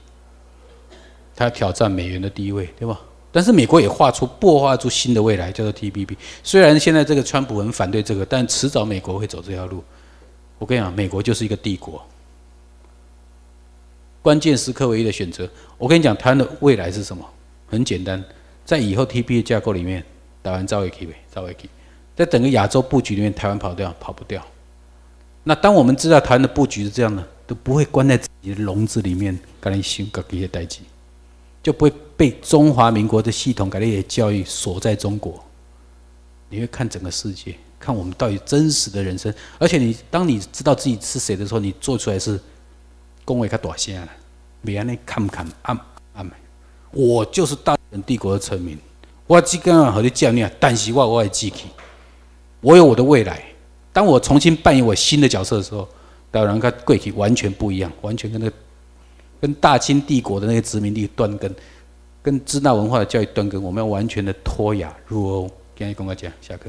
他要挑战美元的地位，对吧？但是美国也画出、擘画出新的未来，叫做 TPP。虽然现在这个川普很反对这个，但迟早美国会走这条路。我跟你讲，美国就是一个帝国，关键时刻唯一的选择。我跟你讲，台湾的未来是什么？很简单，在以后 t p 的架构里面，打完赵薇 K 呗，赵薇 K，在整个亚洲布局里面，台湾跑掉跑不掉。那当我们知道台湾的布局是这样的，都不会关在自己的笼子里面，搞一些代际，就不会被中华民国的系统、给那些教育锁在中国。你会看整个世界，看我们到底真实的人生。而且，你当你知道自己是谁的时候，你做出来是恭维他短线了，别人看不看？安安？我就是大日本帝国的臣民，我只跟好的教啊，但是我我自己，我有我的未来。当我重新扮演我新的角色的时候，当然跟贵体完全不一样，完全跟那跟大清帝国的那些殖民地断根，跟支那文化的教育断根，我们要完全的脱亚入欧。跟我讲，下课。